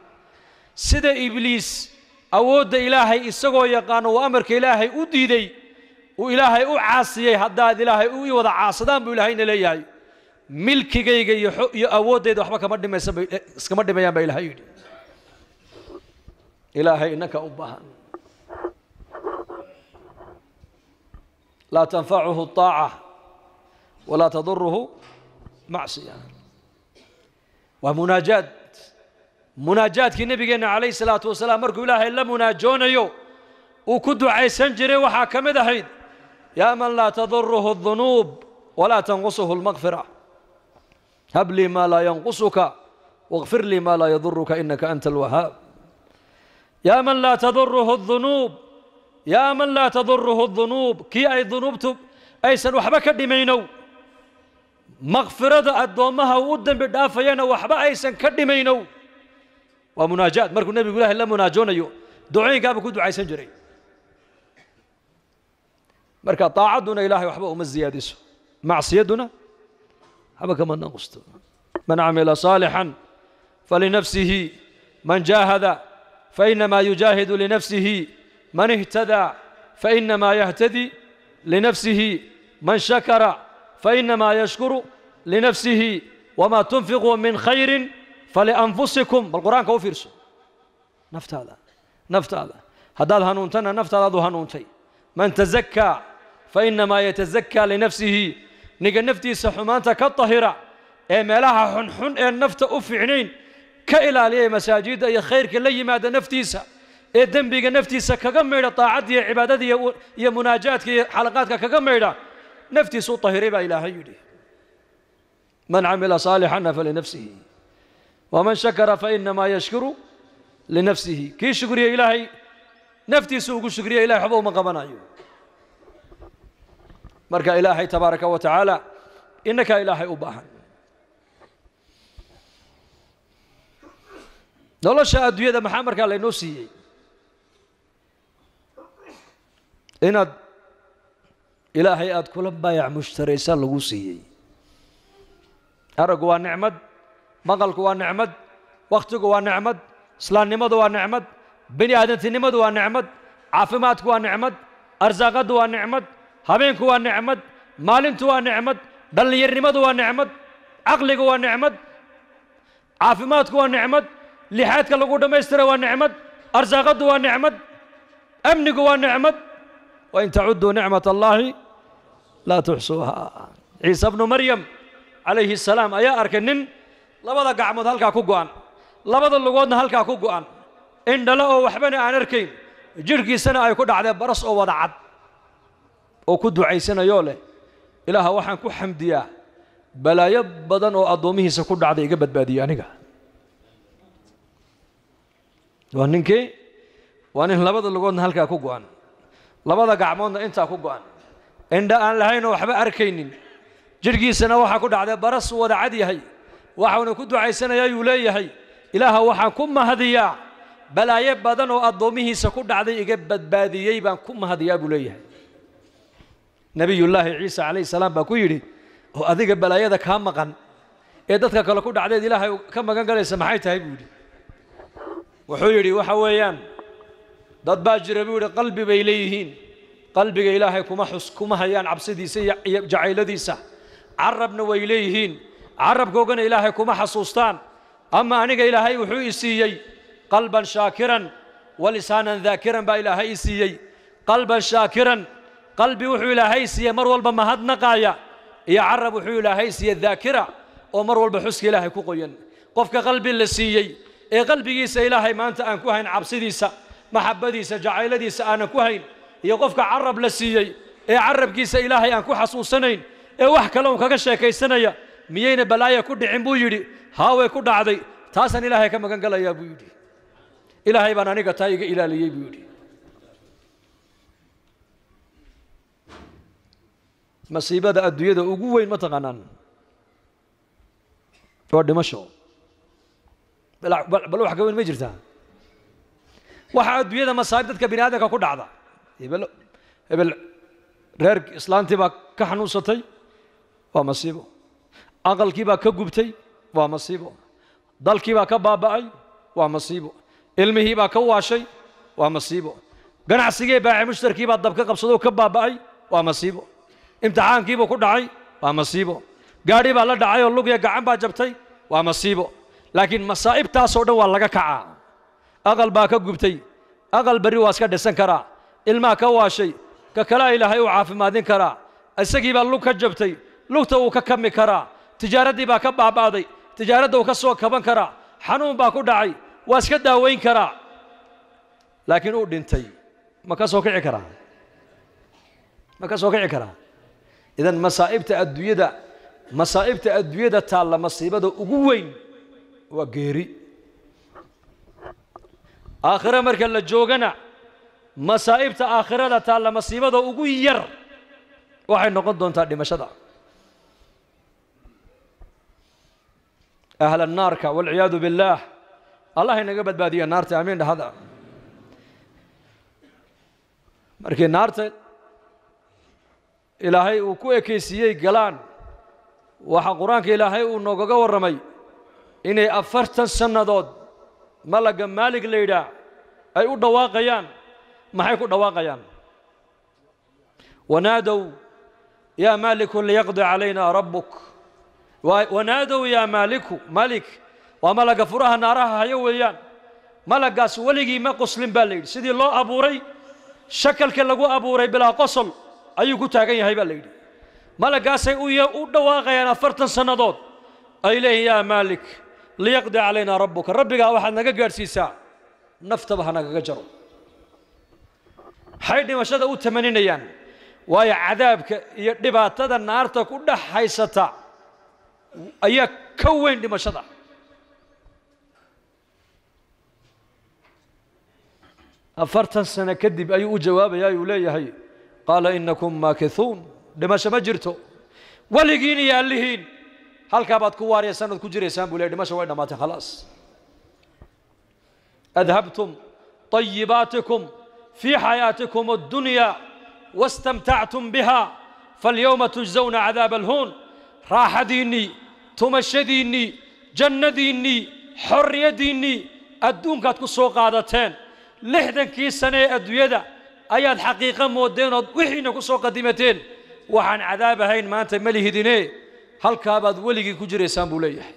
سيد إبليس أود إلهي إسقو يقان وأمرك إلهي أديدي وإلهي أعاصي حتى ذي إلهي أوي وضع عاصدان بإلهي نليهي ملكي جاي جاي يو يو يو يو يو يو لا تنفعه الطاعة ولا تضره معصية ومناجاة مناجاة النبي جن عليه الصلاة والسلام مرق إلى إلا مناجون يو وكد عيسن جري وحاكم ذهيد يا من لا تضره الذنوب ولا تنقصه المغفرة هب لي ما لا ينقصك واغفر لي ما لا يضرك إنك أنت الوهاب يا من لا تضره الذنوب يا من لا تضره الذنوب كي أي ذنوب تب أي سن وحبك دمينو مغفرة أدومها ودن بدافينا وحبا أي سن كدمينو ومناجات مركو النبي يقول لا مناجون أيو دعين قابكو دعاء سنجري مركا طاعدنا إلهي وحبا أم الزيادس معصيتنا من عمل صالحا فلنفسه من جاهد فإنما يجاهد لنفسه من اهتدى فإنما يهتدي لنفسه من شكر فإنما يشكر لنفسه وما تنفقوا من خير فلأنفسكم القرآن كوفير نفت هذا نفت هذا هذا الهنونتنا نفت هذا الهنونتي من تزكى فإنما يتزكى لنفسه نيجا نفتي سحمانتا كالطهيرة اي مالها حن حن اي النفتا اوفعنين كالا لي مساجد يا خير كالي مادا نفتيسا اي دمبيغا نفتيسا كاغميرة طاعتي عبادتي يا مناجاتك حلقاتك كاغميرة نفتي سو طهيريبا الى هيولي من عمل صالحا فلنفسه ومن شكر فانما يشكر لنفسه كي شكر يا الهي نفتي سوق شكر يا الهي حبو ما قبنايو marka ilaahay tabaaraka wa tacaala innaka ilaahay u baahan nolosha adduunyada maxaa markaa laynoo siiyey inaad ilaahay aada kula baayac mushtaraysa lagu siiyey araggu waa nicmad maqalku waa nicmad wakhtigu waa nicmad islaamnimadu waa nicmad bini aadantinimadu waa nicmad caafimaadku waa nicmad arsaaqaddu waa nicmad habeenku waa nicmad maalintu waa nicmad dhallinyarnimadu waa nicmad caqligu waa nicmad caafimaadku waa nicmad lixaadka lagu dhammaystira waa nicmad arsaaqaddu waa nicmad amnigu waa nicmad wain tacuduu nicmat allaahi laa tuxsuuha ciise bnu maryam calayhi salaam ayaa arkay nin labada gacmood halkaa ku go'an labada lugoodna halkaa ku go'an indhale oo waxbana aan arkayn jidhkiisana ay ku dhacdee baras oo wada cad oo ku ducaysanayoo leh ilaaha waxaan ku xamdiyaa balaayo badan oo addoommihiisa ku dhacday iga badbaadiye aniga waa ninkii waa nin labada lugoodna halkaa ku go'an labada gacmoodna intaa ku go'an indha aan lahayn oo waxba arkaynin jidhkiisana waxaa ku dhacday barasuu uu wada cad yahay waxauna ku ducaysanayaa yuu leeyahay ilaaha waxaan ku mahadiyaa balaayo badan oo addoommihiisa ku dhacday iga badbaadiyey baan ku mahadiyaa buu leeyahay nebiyullaahi ciisa calayhi salaam baa ku yidhi oo adiga balaayada kaa maqan ee dadka kale ku dhacdeed ilaahay ka magan galaysa maxay tahay buu yidhi wuxuu yidhi waxa weeyaan dad baa jira buu yidhi qalbi bay leeyihiin qalbiga ilaahay kuma xus kuma hayaan cabsidiisa iyo jacayladiisa carabna way leeyihiin carabkoogana ilaahay kuma xasuustaan ama aniga ilaahay wuxuu i siiyey qalban shaakiran walisaanan daakiran baa ilaahay i siiyey qalban shaakiran قلبي وحو إلى هيسية مر والبا ما هاد نقايا يا عرب وحو إلى هيسية الذاكرة ومر والبا حسك إلهي كوكويا قفك قلبي اللسيي إي قلبي يس إلهي ما أنت أن كوهين عبسي سا محبدي ديسا جعيلة ديسا أنا كوهين يا قفك عرب لسيي إي عرب كيس إلهي أن كوها حصون سنين إي واح لو كاشا كي سنيا ميين بلايا كودي عم بويدي هاوي كود عدي تاسن إلهي كما كان قال يا بويدي إلهي بناني قتايق إلهي بويدي masiibada adduunyada ugu weyn ma taqaanaan waa dhimasho bal wax ka weyn ma jirtaa waxaa adduunyada masaa'ib dadka bini aadamka ku dhacda hebel hebel reer islaantii baa ka xanuunsatay waa masiibo aqalkii baa ka gubtay waa masiibo dalkii baa ka baaba'ay waa masiibo ilmihii baa ka waashay waa masiibo ganacsigee baace mushtarkii baa dab ka qabsado ka baaba'ay waa masiibo imtixaankiibuu ku dhacay waa masiibo gaadhii baa la dhacay oo lugya gacan baa jabtay waa masiibo laakiin masaa'ibtaasoo dhan waa laga kacaa aqal baa ka gubtay aqal barri waa iska dhisan karaa ilmaa ka waashay ka kalaa ilaahay uu caafimaadin karaa isagii baa lug ka jabtay lugta wuu ka kami karaa tijaaraddii baa ka baaba'day tijaaradda uu ka soo kaban karaa xanuun baa ku dhacay waa iska daaweyn karaa laakiin uu dhintay ma ka soo kici karaa ma ka soo kici karaa إذن مصائب الدنيا مصائب الدنيا تعالى مصيبة أقوين وغيري آخر أمرك الله جوغنا مصائب آخر الله تعالى مصيبة أقوير وحي نقض دون تعدي مشدع أهل النار والعياذ بالله الله ينقبت بادي النار تأمين هذا مركي النار تأمين ilaahay uu ku ekaysiiyey galaan waxaa qur-aanka ilaahay uu noogaga warramay inay afartan sannadood malaga maalig la yidhaah ay u dhawaaqayaan maxay ku dhawaaqayaan wanaadow yaa maaliku liyaqdi calayna rabbuk wanaadow yaa maaliku malik waa malaga furaha naaraha hayo weeyaan malagaas weligii ma qoslin baa la yidhi sidii loo abuuray shakalka lagu abuuray bilaa qosol ayuu ku taagan yahay baa la yidhi malaggaasay u dhawaaqayaan afartan sannadood ay leeyihin yaa maalik liyaqdi calaynaa rabbuka rabbigaa waxaad naga gaadhsiisaa naftaba ha nagaga jaro waxay dhimashada u tamaninayaan waayo cadaabka iyo dhibaatada naarta ku dhex haysata ayaa ka weyn dhimashada afartan sano kadib ayuu u jawaabayaa yuu leeyahay قال إنكم ماكثون لما شما جرتو ولقين يا اللهين هل كابات كواري سند كجري سامبولا لما شما خلاص أذهبتم طيباتكم في حياتكم الدنيا واستمتعتم بها فاليوم تجزون عذاب الهون راح ديني تمشي ديني جنة ديني حرية ديني أدون قد كسوق هذا تين كيس سنة أدويده ayaad xaqiiqo moodeen ood wixiina ku soo qadimateen waxaan cadaab ahayn maanta ma lihidine halkaabaad weligii ku jiraysaan buu leeyahay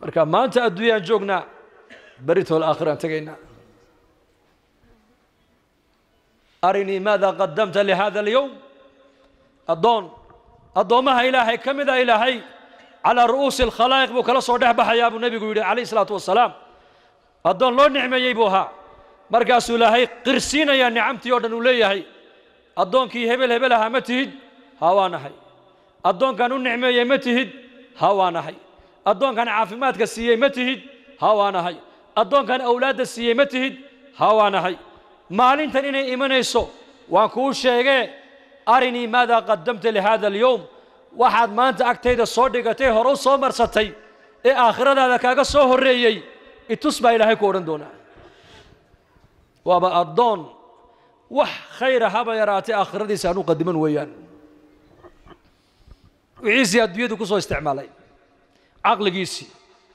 marka maanta adduunyaan joognaa beritool aakhiraan tegaynaa arinii maada qadamta lihada alyowm addoon addoommaha ilaahay ka mida ah ilaahay على رؤوس الخلائق بو كلا سو دحبخيا ابو نبي يقول عليه الصلاه والسلام ادون لو نعميي بوها مركاس الهي قرسينيا نعمتي او دن ليهي ادونكي هبل هبل ها متيد ها وانحي addoonkan u nicmeeyey ma tihid ha waanahay addoonkan caafimaadka siiyey ma tihid ha waanahay addoonkan awlaadda siiyey ma tihid ha waanahay maalintan inay imanayso waan kuu sheegee arinii maadaa qadamta lihada alyowm waxaad maanta agtayda soo dhigatay hore u soo marsatay ee aakhiradaada kaaga soo horreeyey itus baa ilaahay ku odhan doonaa waaba addoon wax khayra haba yaraatay aakhiradiisa aan u qadiman weeyaan wixiisii adduunyadu ku soo isticmaalay caqligiisii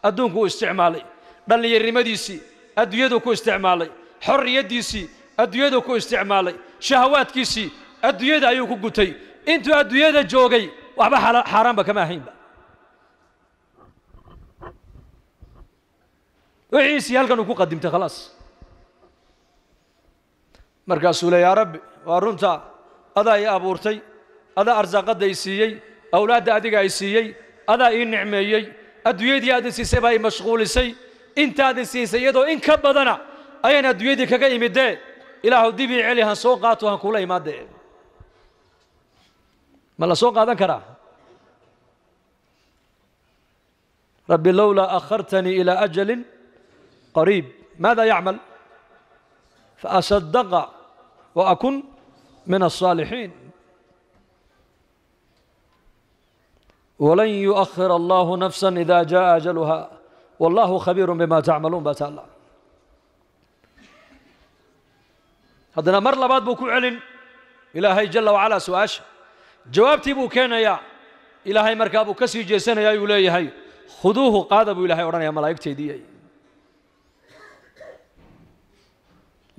adduunku u isticmaalay dhallinyarnimadiisii adduunyadu ku isticmaalay xorriyaddiisii adduunyadu ku isticmaalay shahawaadkiisii adduunyada ayuu ku gutay intuu adduunyada joogay waxba xaaraanba kama ahaynba wixiisii halkan uu ku qadimtay khalaas markaasuu le rabbi waa runta adaa ii abuurtay adaa arsaaqadda i siiyey awlaadda adiga ay siiyey adaa ii nicmeeyey adduunyadii aad i siisay baa i mashquulisay intaad i siisay iyadoo in ka badana ayaan adduunyadii kaga imidee ilaahu dibii celi han soo qaato han kuula imaadee ما لا سوق هذا كره ربي لولا أخرتني إلى أجل قريب ماذا يعمل فأصدق وأكن من الصالحين ولن يؤخر الله نفسا إذا جاء أجلها والله خبير بما تعملون بات الله هذا مر لبعض بكو علن إلهي جل وعلا سواش jawaabtii buu keenayaa ilaahay markaa buu ka sii jeesanayaa yuu leeyahay khuduuhu qaada buu ilaahay odhanayaa malaa'igteedii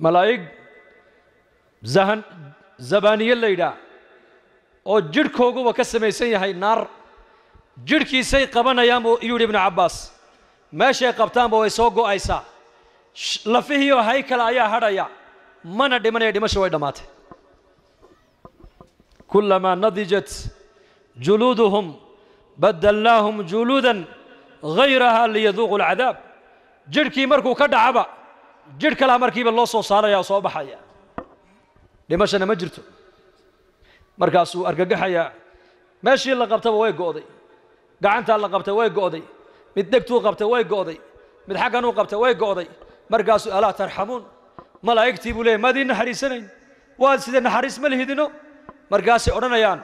malaa'ig zahan zabaaniye la yidhaah oo jidhkooguba ka samaysan yahay naar jidhkiisay qabanayaan buu yidhi ibnu cabbaas meeshay qabtaanba way soo go'aysaa lafihiioo hay kale ayaa hadhaya mana dhimanaya dhimasho way dhammaatay كلما نضجت جلودهم بدلناهم جلودا غيرها ليذوقوا العذاب جركي مركو كدعبا جرك لا مركي بالله سو صار يا صوب حيا لماش انا ما جرت مركاسو ارغغخيا ماشي اللي قبته وي غودي غعنتا اللي قبته وي غودي مد دكتو قبته وي غودي مد حقنو قبته وي غودي مركاسو الا ترحمون ملائكتي بوليه مدين حريسنين واد سيدنا حريس ملهدينو مرقاسي أرنيان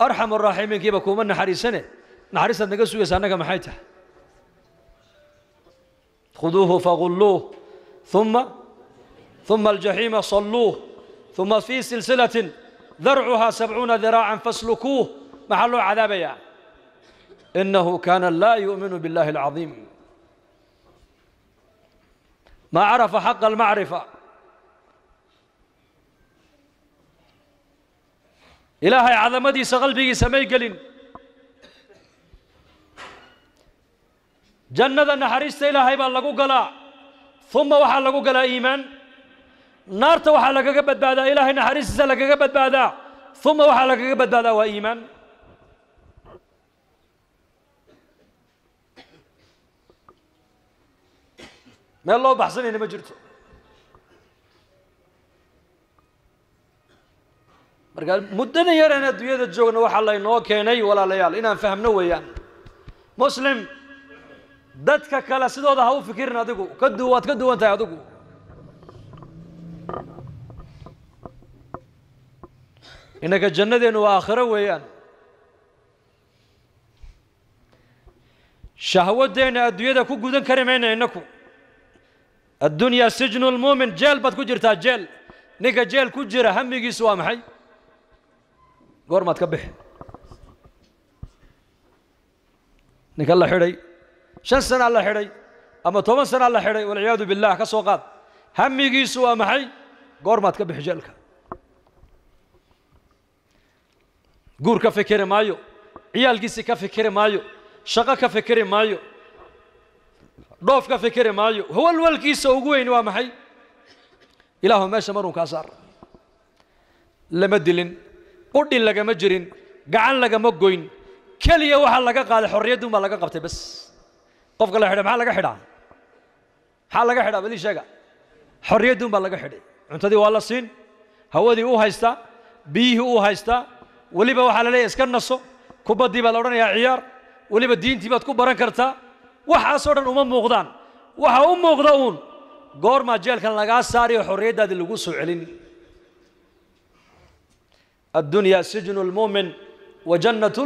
أرحم الراحمين كيف أكون من نحري سنة نحري سنة نقصوا يسانك محيته خذوه فغلوه ثم ثم الجحيم صلوه ثم في سلسلة ذرعها سبعون ذراعا فاسلكوه محلو عذابيا إنه كان لا يؤمن بالله العظيم ما عرف حق المعرفة ilaahay cadamadiisa qalbigiisa may gelin jannada naxariista ilaahay baa lagu galaa uma waxaa lagu galaa iimaan naarta waxaa lagaga badbaadaa ilaahay naxariistiisa lagaga badbaadaa uma waxaa lagaga badbaadaa waa iimaan meel loo baxsanayna ma jirto مرقال مدن يرنا دوية الجوغن وحا الله ينوكين أي ولا ليال إنا نفهمنا ويان مسلم دادك كلا سيدو ده هو فكرنا دقو كدوات كدوات يا دقو إنك الجنة دين وآخرة ويان شهوة دين الدوية دكو قدن كريمين إنكو الدنيا سجن المؤمن جيل بات كجرتا جيل نيكا جيل كجرة همي جيسوا محي goor maad ka bixi ninka la xidhay shan sanaa la xidhay ama toban sanaa la xidhay walciyaadu billah ka soo qaad hamigiisu waa maxay goor maad ka bixi jeelka guur ka fikiri maayo ciyaalkiisi ka fikiri maayo shaqo ka fikiri maayo dhoof ka fikiri maayo hawalwalkiisa ugu weyn waa maxay ilaahu meesha marunkaa saar lama dilin قدي لغا ما جرين غعان لغا ما غوين كليا waxaa laga qaaday xorriyadu ma laga qabtay bas qofka la xidhay maxaa laga xidhaa maxaa laga xidhaa bali sheega xorriyadu ma laga xidhay cuntadii waa la siin hawadii u haysta biyihii u haysta waliba waxaa la leeyahay iska naso kubaddii baa la odhanayaa ciyaar waliba diintii baad ku baran kartaa waxaasoo dhan uma muuqdaan waxa u muuqda uun goormaa jeelkan lagaa saariyo xorriyaddaadii lagu soo celin الدنيا سجن المؤمن وجنة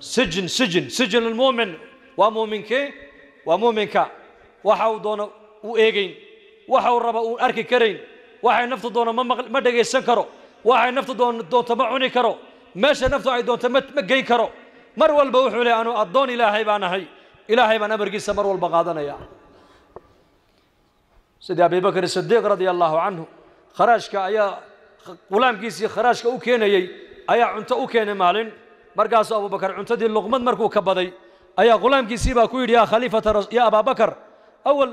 السجن سجن سجن المؤمن ومؤمنك ومؤمنك وحاو دون وإيجين وحاو ربا أركي كرين وحاي نفط دون ما دقي سنكرو وحاي نفط دون دون تبعوني كرو ماشا نفط عي دون تمت كرو مر والبوحو لأنو أدون إلى إلهي بانهي إلى بان أبرقي سمر والبغادنا يا سيدي أبي بكر الصديق رضي الله عنه خرج كأيا gulaamkiisii kharaashka u keenayey ayaa cunto u keenay maalin markaasuu abubakar cuntadii luqmad markuu ka baday ayaa ghulaamkiisii ku yidhi yaa khaliifata yaa abaabakar awal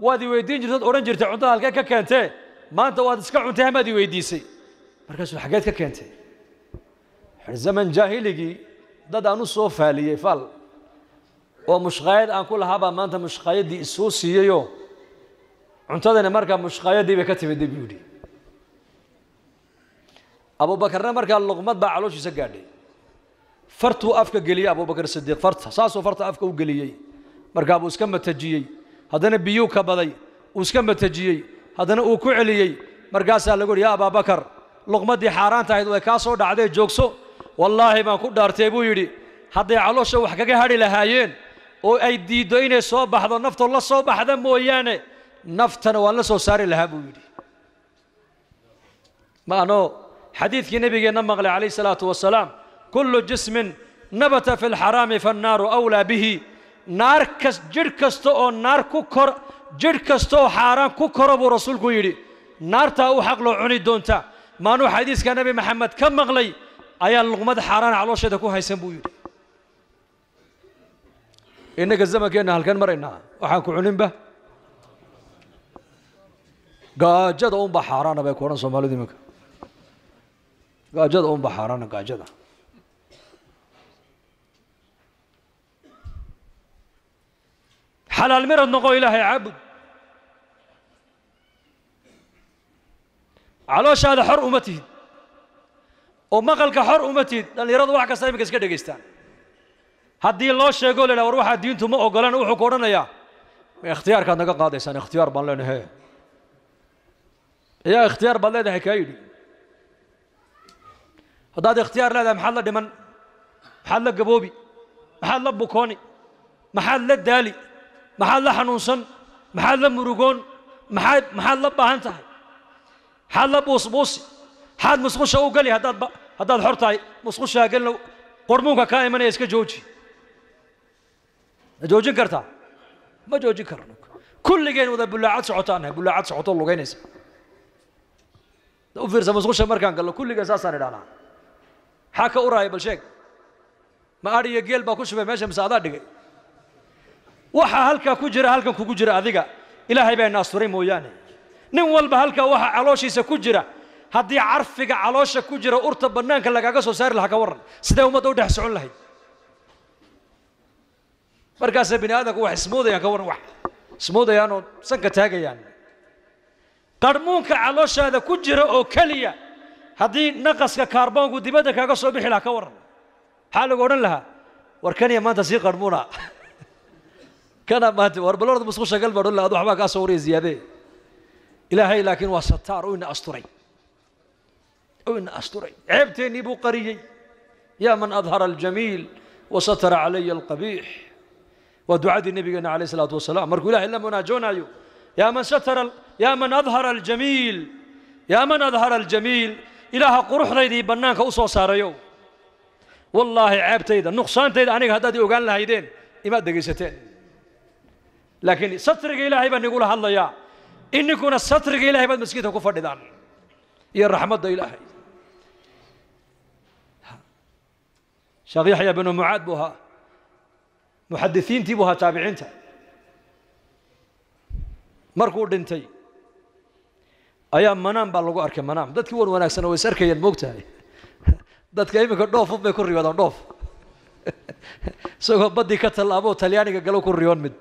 waad i weyddiin jirtad odhan jirtay cuntada halkee ka keentee maanta waad iska cuntay hamaad i weyddiisay markaasuu xaggeed ka keentay zaman jaahiligii dad aan u soo faaliyey faal oo mushqaayad aan ku lahaabaa maanta mushqaayaddii isoo siiyeyoo cuntadana markaa mushqaayaddii ka timid buu yidhi أبو بكر نمر قال لقمة بعلوش يسجعني فرتو أفك قلية أبو بكر الصديق فرت ساسو فرت أفك وقلية مركب وسكم تجيي هذا نبيو كبدي وسكم تجيي هذا نوكو عليي مركاس يقول يا أبا بكر لقمة دي حاران تايد وكاسو دعده جوكسو والله ما كنت دارتيبو يدي هذا علوش وحكي هاري لهايين oo ay diido inay soo baxdo naftoo la soo baxda mooyaane naftana waan la soo saari lahaa buu yidhi حديث نبي نمغلي عليه الصلاة والسلام كل جسم نبت في الحرام فالنار أولى به نار كس جر كستو او نار كوكر جر كستو حرام كوكر أبو رسول قيري نار تاو حق لو عني دونتا ما نو حديث النبي محمد كم مغلي أيا اللغمة حرام على شيء دكو هاي سنبوي إنك الزمن كنا هل كان مرينا وحنكو عنين به gaajada unbaa xaaraana bay ku odhan soomaalidu iminka gaajada unba xaaraana gaajada xalaal mirad noqo ilaahay caabud calooshaada xor uma tihid oo maqalka xor uma tihid dhallinyaradu wax kasta iminka iska dhegaystaan haddii loo sheego la war waxaa diintu ma ogolan wuxuu ku odhanayaa ma ikhtiyaarkaad naga qaadaysaan ikhtiyaar baan leenahay yaa ikhtiyaar baad leedahay kaa yidhi هذا اختيار لا محل دمن محل جبوبي محل بوكوني محل الدالي محل حنونسن محل مروجون محل محل بهانته حل بوسبوسي حد مسخوش أو قال لي هذا هذا الحرتاي مسخوش قال له قرموكا كائن من إسك جوجي جوجي كرتا ما جوجي كرنوك كل جين وده بلعات سعوتانه بلعات سعوتان لو جينيس وفير مسخوش مركان قال له كل ساسان أنا maxaa ka uraaya bal sheeg ma adh iyo geel baa ku shubay meesha mise adaa dhigay waxaa halkaa ku jira halkan kugu jira adiga ilaahay bayna asturay mooyaane nin walba halkaa waxaa calooshiisa ku jira haddii carfiga caloosha ku jira urta bannaanka lagaaga soo saari lahaa ka warran sidee ummadda u dhex socon lahayd markaasee bini aadamku wax ismoodayaan ka warran wax ismoodayaanoo sanka taagayaan qarhmuunka calooshaada ku jira oo keliya هذه نقص كربون قد يبدأ كقصة بحلا كور حاله قرن لها وركان يا ما تزيق قرمونا كان ما تور بلورد مسخوش قلب قرن لها ذو حباك أصوري زيادة إلهي لكن وسطار وين أسطري وين أسطري عبتني بقري يا من أظهر الجميل وستر علي القبيح ودعاء النبي عليه الصلاة والسلام مرقولا إلا مناجون يو يا من ستر يا من أظهر الجميل يا من أظهر الجميل إلها قروح ريدي بنانك أصوص ساريو والله عيب تيدا نقصان تيدا أنا هذا دي أقول لها يدين إما دقيستين لكن ستر إلى هيبة نقول هلا يا إن يكون ستر إلى هيبة مسكين كفر دان يا رحمة الله إلى شيخ يحيى بن معاذ بها محدثين تبوها تابعين تا مركو دنتي ayaa manaam baa lagu arkay manaam dadkii wan wanaagsana way is arkayeen moogtahay [laughs] dadka iminka dhoofu bay ku riyoodaan dhoof [laughs] isagoo baddii ka tallaabo talyaaniga galo ku riyoon mid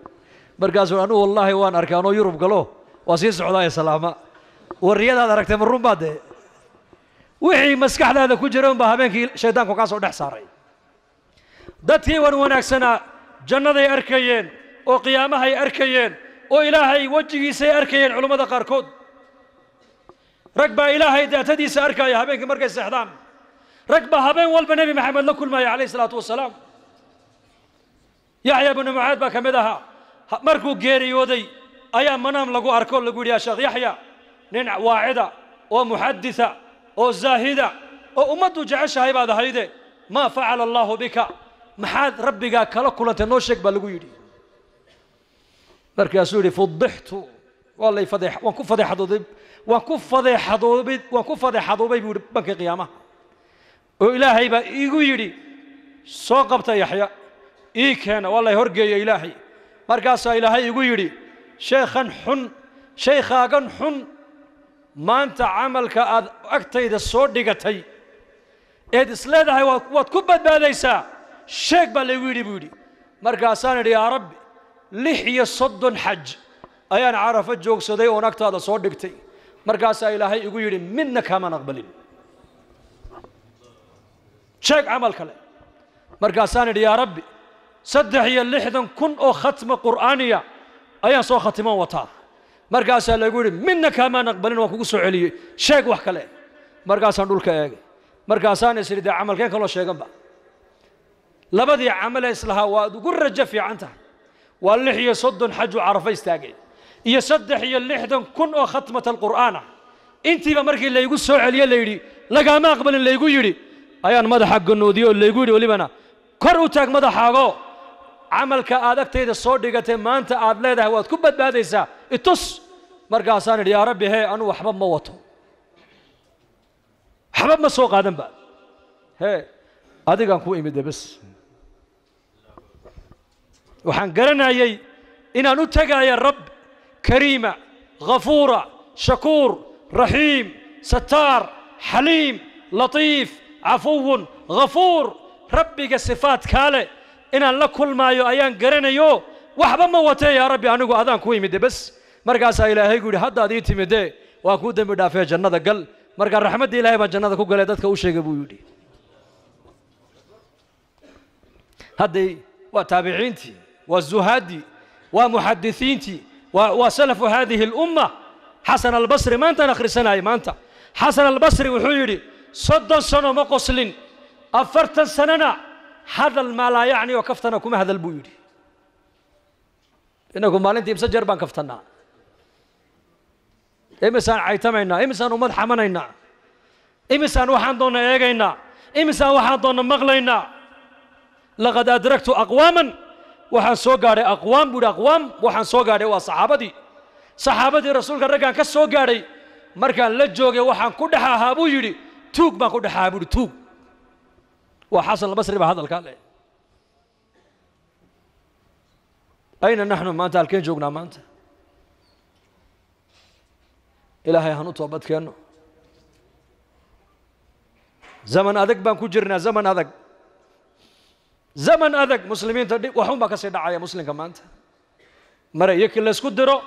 markaasuu anugu wallaahi waan arkay anoo yurub galo waa sii socdaaya salaama wariyadaad aragtay ma runbaa dee wixii maskaxdaada ku jira unbaa habeenkii shaydaanku kaa soo dhex saaray dadkii wan wanaagsanaa jannaday arkayeen oo qiyaamahay arkayeen oo ilaahay wejigiisay arkayeen culimmada qaarkood ركبة إلهي داتدي سأركا يا هبينك مركز استحضام ركبة هبين والب نبي محمد لكل ما عليه الصلاة والسلام يحيى بن معاذ با كمدها مركو جيري يودي أيا منام لقو أركول لقو يا شيخ يحيى نين واعدة ومحدثة وزاهدة وأمته جعشها بعد هيدي ما فعل الله بك محاد ربك كالكولة كلة نوشك بلقو يدي مركز فضحت والله فضح وانكو فضح ضد وكفضي وكفضي حضوبي بنك قيامة وإلهي با إيقو يدي سوقبت يحيى إيكينا والله هرقي إلهي مركاسا إلهي إيقو يدي شيخا حن شيخا حن ما أنت عملك أكتيد الصور ديقتي إيد إسلادها واتكبت باديسا شيخ با ليويدي بودي مركاسان يا ربي لحي صد حج أيان عرفت جوك سدي ونكتا دا صور ديقتي markaasaa ilaahay igu yidhi midna kaamaan aqbalin sheeg camal kale markaasaan idhi yaa rabbi saddex iyo lixdan kun oo khatma qur'aaniya ayaan soo khatimoon wataa markaasaa lagu yidhi midna kaamaan aqbalin waan kugu soo celiyey sheeg wax kale markaasaan dhulka eegay markaasaan is idhi dee camalkeen kaloo sheeganba labadii camalee islahaa waad ugu rajo fiican tahay waa lix iyo soddon xaju carafa istaagay يصدح يلحدن كن أو ختمة القرآن إنتي بمرك اللي يقول سوء علي اللي يري لقا ما أقبل اللي يقول يري أيان ماذا حق النوديو اللي يقول يولي بنا كر أتاك ماذا حقو عمل كآدك تيد الصور ديكت ما أنت آد ليدا هوات كبت بها ديسا اتس مرقا سانر يا ربي هي أنو وحبب موتو حبب ما سوق آدم با هي أدقا كو إمي بس وحن قرنا يي إنا نتقى يا ربي كريمة غفورة شكور رحيم ستار حليم لطيف عفو غفور ربي صفات كاله إن الله كل ما يو قرن يو وحبا ما وتي يا ربي أنا أذان كوي مدي بس مركز إلهي قولي حتى دي تمدي وأكو دم دافع جنة قل مركز رحمة إلهي ما جنة كو قال دتك وشي قبولي هدي وتابعينتي والزهادي ومحدثينتي وسلف هذه الأمة حسن البصري ما أنت آخر سنة ما أنت حسن البصري وحيري صد سنة مقصلين أفرت سنة هذا ما لا يعني وكفتنا كم هذا البيوري إنكم مالين تيمسا جربان كفتنا إمسا عيتمعنا إمسا نمد حمنا إمسا وحان دون إيغينا إمسا وحان دون مغلينا لقد أدركت أقواماً waxaan soo gaadhay aqwaam buuhi aqwaam waxaan soo gaadhay waa saxaabadii saxaabadii rasuulka raggaan ka soo gaadhay markaan la joogay waxaan ku dhex ahaa buu yidhi tuug baan ku dhexahaa buuhi tuug waa xasan albasri baa hadalkaa leh ayna naxnu maanta halkeen joognaa maanta ilaahay hanu toobad keenno zaman adag baan ku jirnaa zaman adag زمن أذك مسلمين تدي وحوم بقى سيدا عيا مسلم كمان مريك اللي سكدرو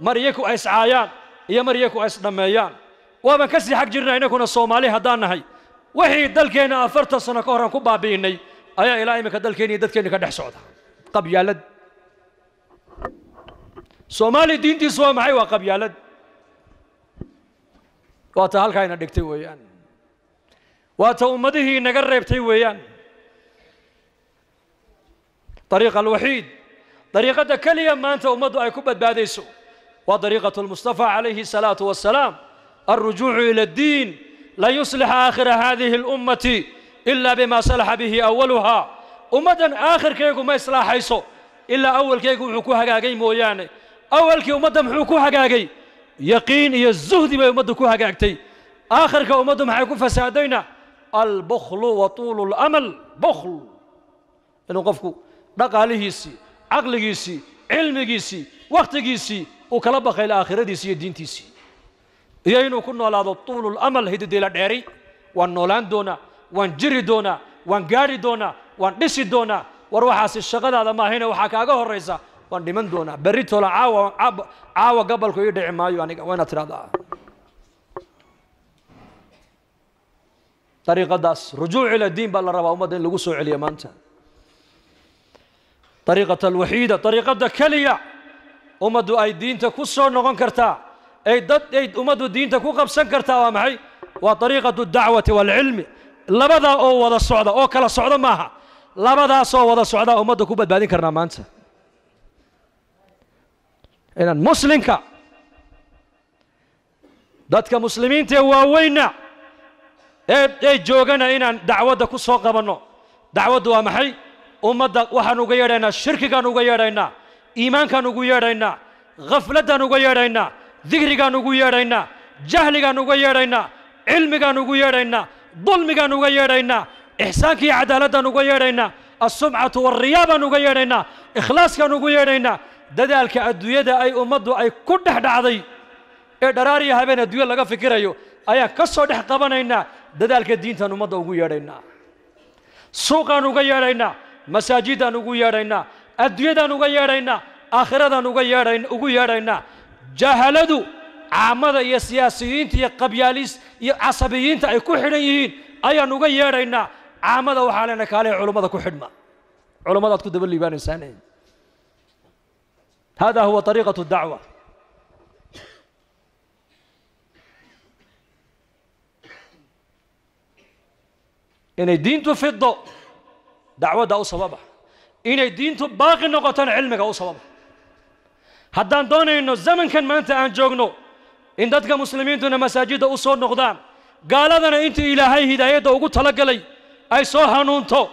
مريك وعيس عيان يا مريك وعيس دميان وما كسي حق جرنا هنا إنكونا الصومالي هدان هاي وحي كينا أفرت سنة كورا كوبا بيني أيا إلهي مك دلكيني دلكيني كدح سعودها قبيالد صومالي دينتي وقب يالد واتهال كاينا دكتي ويان واتا مدهي نجرب تي ويان طريق الوحيد طريقة كليا ما أنت أمد أي كبت باديسو وطريقة المصطفى عليه الصلاة والسلام الرجوع إلى الدين لا يصلح آخر هذه الأمة إلا بما صلح به أولها أمدا آخر كيكو ما إصلاح يسو إلا أول كيكو حكوها هقاقي موياني أول كي أمد حكوها هقاقي يقين يا الزهد ما يمد كوها هقاقتي آخر كي أمد محيكو فسادينا البخل وطول الأمل بخل إنه قفكو dhaqaalihiisii caqligiisii cilmigiisii wakhtigiisii uu kala baqayla aakhiradiisii iyo diintiisii iyo inuu ku noolaado tuululamal hididila dheeri waan noolaan doonaa waan jiri doonaa waan gaadhi doonaa waan dhisi doonaa war waxaasi shaqadaada maahine waxaa kaaga horaysa waan dhiman doonaa berri toola caawa caawa gabalku ii dhici maayo aniga waa inaad dariiqadaas rujuuc ila diin baa la rabaa ummadda in lagu soo celiya maanta طريقة الوحيدة طريقة كلية أمدو أي دين تكسر نغن كرتا أي دد أي أمدو دين تكوكب سنكرتا ومعي وطريقة الدعوة والعلم لبدا أو ودا الصعدة أو كلا الصعدة معها لبدا صو ودا الصعدة أمدو كوبد بعدين كرنا مانسا إن المسلم كا دد دتك مسلمين تواوينا أي أي جوغنا إن دعوة كسر قبنا دعوة ومحي ummadda waxaan uga yeedhaynaa shirkigaan uga yeedhaynaa iimaankaan ugu yeedhaynaa khafladdaan uga yeedhaynaa digrigaan ugu yeedhaynaa jahligaan uga yeedhaynaa cilmigaan ugu yeedhaynaa dulmigaan uga yeedhaynaa ixsaankii cadaaladdan uga yeedhaynaa السمعة والرياء بان uga yeedhaynaa ikhlaaskan ugu yeedhaynaa dadaalka adduunyada ay ummaddu ay ku dhex dhacday ee dharaariya habeen adduunye laga fikirayo ayaan ka soo dhex qabanaynaa dadaalka diintan ummadda ugu yeedhaynaa suuqaan uga yeedhaynaa masaajiddaan ugu yeedhaynaa adduunyadaan uga yeedhaynaa aakhiradan ugu yeedhaynaa jahaladu caamada iyo siyaasiyiinta iyo qabyaalis iyo casabiyiinta ay ku xidhan yihiin ayaan uga yeedhaynaa caamada waxaa leena kaale culummada ku xidhma culummadaad ku daba liibaanaysaan hada eh. huwa ariiqatu dacwa inay diintu fido dacwadda u sababa inay diintu baaqi noqotona cilmiga u sababa haddaan doonayno zamankan maanta aan joogno in dadka muslimiintuna masaajidda u soo noqdaan gaaladana intii ilaahay hidaayadda ugu talagalay ay soo hanuunto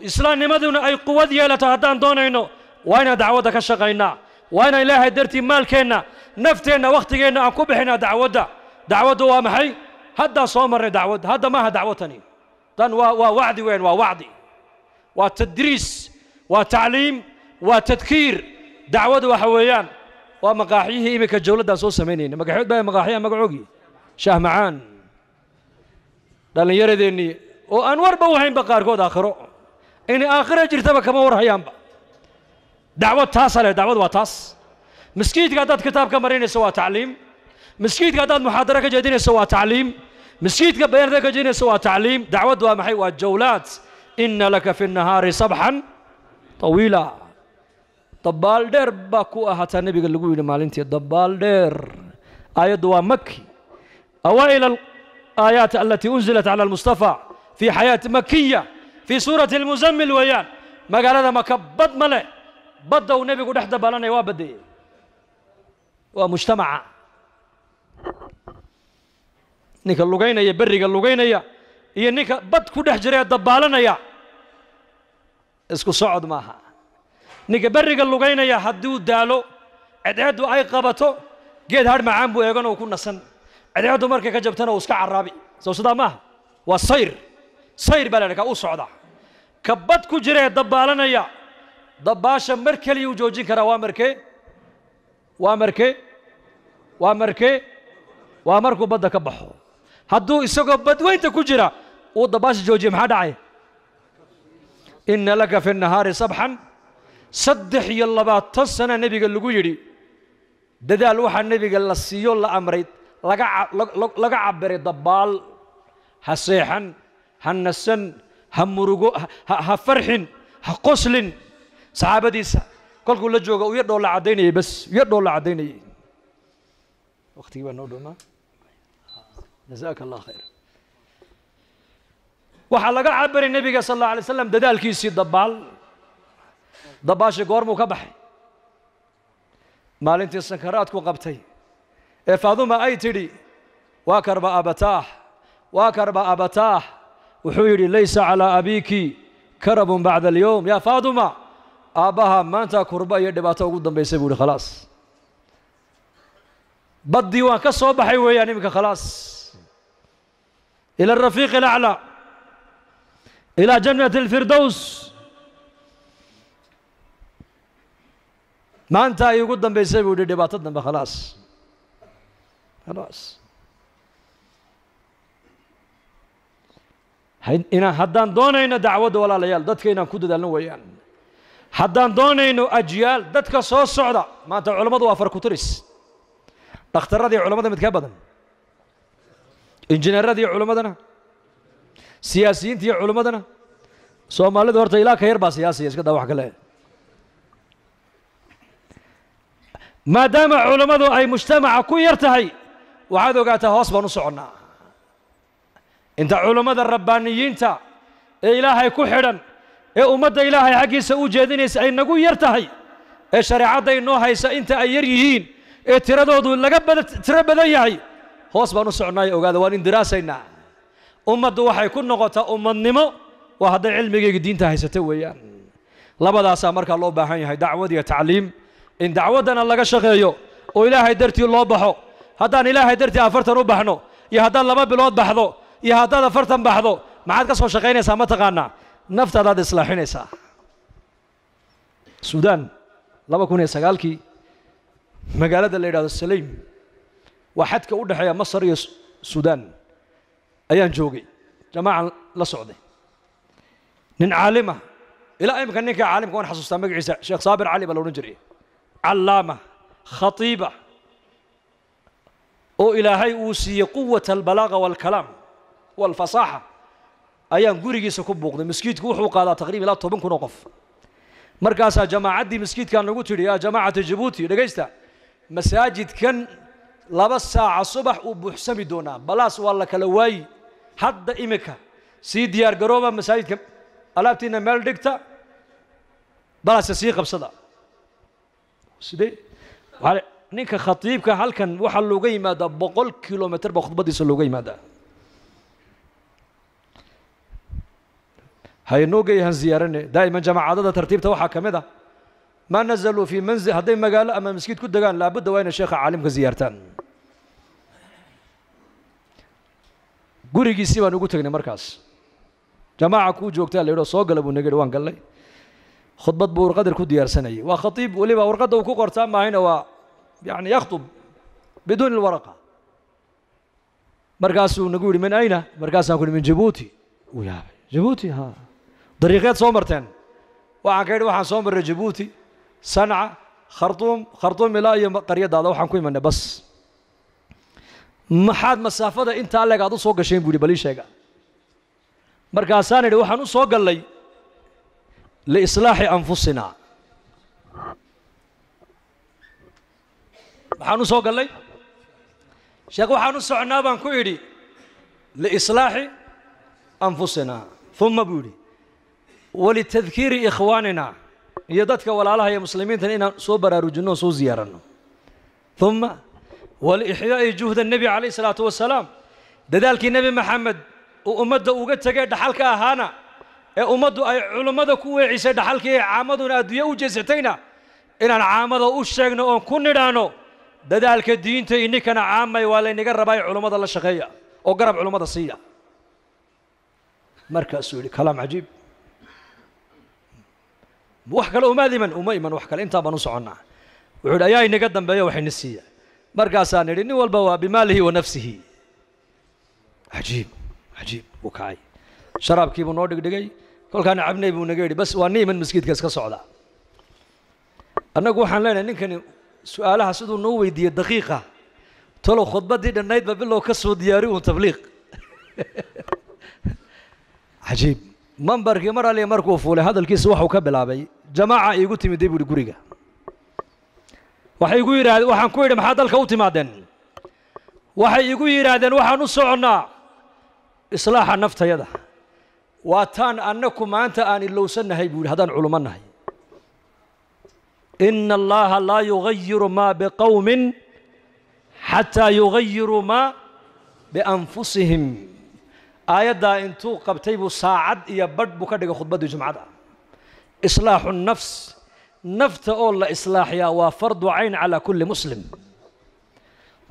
islaamnimaduna ay quwad yeelato haddaan doonayno waa inaan dacwadda ka shaqaynaa waa inaan ilaahay dartii maalkeenna nafteenna wakhtigeenna aan ku bixinaa dacwadda dacwaddu waa maxay haddaa soo marray dacwadda hadda maaha dacwatani tan waa waa wacdi weyn waa wacdi waa tadriis waa tacliim waa tadkiir dacwadu waxa weeyaan waa maqaaxyihii iminka jawladdan soo samaynayna magaxood baa maqaaxyaha magacoogii shaah macaan dhallinyaradeenii oo aan warba u haynba qaarkood aakhiro inay aakhira jirtaba kama war dacwad taasaa leh dacwad waa taas miskiidka haddaad kitaab ka marinayso waa tacliim miskiidka haddaad muxaadaro ka jeedinayso waa tacliim miskiidka bayaan ka jeedinayso waa tacliim dacwad waa maxay waa jawlaad ina laka fi nahaari sabxan tawiila dabaal dheer baa ku ah hataa nebiga lagu yidhi maalintii dabaal dheer aayaddu waa maki awaa'il alaayaat alatii unzilat cala almustafaa fii xayaati makiya fii suurati almuzammil weeyaan magaalada maka bad ma leh badda uu nebigu dhex dabaalanaya waa badeeyey waa mujtamaca ninka lugaynaya berriga lugaynaya iyo ninka bad ku dhex jira ee dabbaalanaya isku socod maaha ninka berriga lugaynaya hadduu daalo cedceeddu ay qabato geed hadh macaan buu eegan oo ku nasan cedceeddu markay ka jabtana uu iska caraabi soo sidaa maaha waa sayr sayr baa la ydhakaa u socda ka bad ku jira ee dabbaalanaya dabbaasha mar keliya uu joojin karaa waa markee waa markee waa markee waa markuu badda ka baxo hadduu isagoo badweynta ku jira uu dabaasha joojiye maxaa dhacay ina laka fi nahaari sabxan saddex iyo labaatan sana nebiga lagu yidhi dadaal waxaa nebiga la siiyo la amray laga cabiray dabaal ha seexan ha nasan ha murugo ha farxin ha qoslin saxaabadiisa kolkuu la jooga u yadhoo la caddaynayay bas u yadhoo la caddaynayay waqtigii baa noo dhamaa jazaaka allah khayr waxaa laga cabiri nebiga sal alla عليه وسلم dadaalkiisii dabaal dabaashi goormuu ka baxay maalintii sakaraadku qabtay ee faaduma ay tidhi waa karba abataax waa karba abataax wuxuu yidhi laysa calaa abiiki karabun bacda alyowm yaa faaduma aabbaha maanta kurba iyo dhibaato ugu dambaysay buu yidhi khalaas baddii waan ka إلى الرفيق الأعلى إلى جنة الفردوس ما أنت يقدم أيوة بيسيب ودي باتدن بخلاص خلاص إن هدان دونين دعوة ولا ليال دتك إن كود دلنا ويان هدان دونين أجيال دتك صوص صعدة ما أنت علمات وافر كتريس دكتور هذه علمات متكبدن injineeradii culimmadana siyaasiyiinta iyo culimmadana soomaalidu horta ilaa ka yar baa siyaasiya iska daa wax kale maadaama culimmadu ay mujtamaca ku yar tahay waxaad ogaataa hoos baan u soconnaa inta culimmada rabbaaniyiinta ee ilaahay ku xidhan ee ummadda ilaahay xaggiisa u jeedinaysa ay nagu yar tahay ee shareecadda inoo haysa inta ay yar yihiin ee tiradoodu laga bada tiro badan yahay hoos baan u socnaayo ogaada waan indiraasaynaa ummaddu waxay ku noqotaa ummadnimo waa hadday cilmigayga diinta haysata weeyaan labadaasaa markaa loo baahan yahay dacwad iyo tacliim in dacwaddana laga shaqeeyo oo ilaahay dartii loo baxo haddaan ilaahay dartii afartan u baxno iyo haddaad laba bilood baxdo iyo haddaad afartan baxdo maxaad ka soo shaqaynaysaa ma taqaanaa naftaadaad islaaxinaysaa suudaan laba kun iyo sagaalkii magaalada la yidhahdo saleim وحدك حيا مصر يس السودان أيان جوجي جماعة لا نن عالمة إلى مكان نك عالم كون حسوس تامك عيسى شيخ صابر علي بلو نجري علامة خطيبة أو إلى هاي أوسي قوة البلاغة والكلام والفصاحة أيان قريجي سكبوك مسكيت كوحو قال تقريبا لا تبون تبنك وقف مركز جماعة دي مسكيت كان نقول يا جماعة جيبوتي لقيستا مساجد كان laba saaca subax uu buuxsami doonaa balaas waa la kala waayi hadda iminka sii diyaar garooba masaajidka alaabtiina meel dhigta balaaska sii qabsada sidee ninka khatiibka halkan waxaa looga yimaadaa boqol kilomitr baa khudbadiisa looga yimaadaa haynoogeyahan ziyaarane daa'iman jamaacadada tartiibta waxaa ka mid a ah, maa nazaluu fii manzil hadday magaalo ama maskiid ku degaan laabudda waa inay sheekha caalimka ziyaartaan gurigiisii baan ugu tegnay markaas jamaaca kuu joogtaa la yidhoo soo gala buu naga yidhi waan gallay khudbad buu warqadir ku diyaarsanayay waa khatiib weliba warqadda uu ku qortaa maahayna waa yani yakhtub biduuni lwaraqa markaasuu nagu yidhi min ayna markaasaan ku yidhi min jabuuti uu yaabay jabuuti ha dariiqeed soo marteen waxaan ka yidhi waxaan soo marray jabuuti sanca khartuum khartuum ilaa iyo qaryadaada waxaan ku imanay bas maxaad masaafada intaa leeg aad u soo gasheen buu yidhi balii sheega markaasaan idhi waxaan u soo gallay liislaaxi anfusinaa maxaan u soo gallay sheekh waxaan u socnaa baan ku idhi liislaaxi anfusinaa uma buu yidhi walitadkiiri ikhwaanina iyo dadka walaalaha iyo muslimiintan inaan soo baraarujinno oo soo ziyaaranno uma walixdaa'i juhda nebi calayh salaatu wasalaam dadaalkii nebi maxamed uu ummadda uga tegay dhaxalka ahaana ee ummaddu ay culimmada ku weecisay dhaxalkii caamaduna adduunya u jeesatayna inaan caamada u sheegno oon ku nidhaano dadaalka diinta inninkana caamay waa laynaga rabaa in la shaqeeya oo garab culummada siiya markaasuu yidhi kalaam cajiib wax kale umaad iman uma iman wax kale intaa baan u soconnaa wuxuu yidhi ayaa inaga dambeeya waxayna siiya markaasaan idhi nin walba waa bimaalihi wa nafsihi ajiib ajiib buu kacay sharaabkii buu noo dhigdhigay kolkaana cabnay buu naga yidhi bas waa niiman masjidka iska socda annagu waxaan leenahay ninkani su-aalaha siduu noo weydiiyey daqiiqa talow khudbaddii dhannaydba bilow ka soo diyaari uun tabliiq [laughs] cajiib mambarkii mar aliya markuu fuulay hadalkiisa waxuu ka bilaabay jamaaca iigu timidday buuhi guriga waxay igu yidhaahdeen waxaan ku yidhi maxaa dalka u timaadeen waxay igu yidhaahdeen waxaan u soconnaa islaaxa naftayada waa taan annaku maanta aan ilowsannahay buu yidhi haddaan culummo nahay ina allaha laa yugayiru maa biqowmin xataa yugayiruu maa bianfusihim aayaddaa intuu qabtay buu saacad iyo badh buu ka dhigay khudbaddii jumcada islaaxu nafs nafta oo la islaaxiyaa waa fardu cayn calaa kulli muslim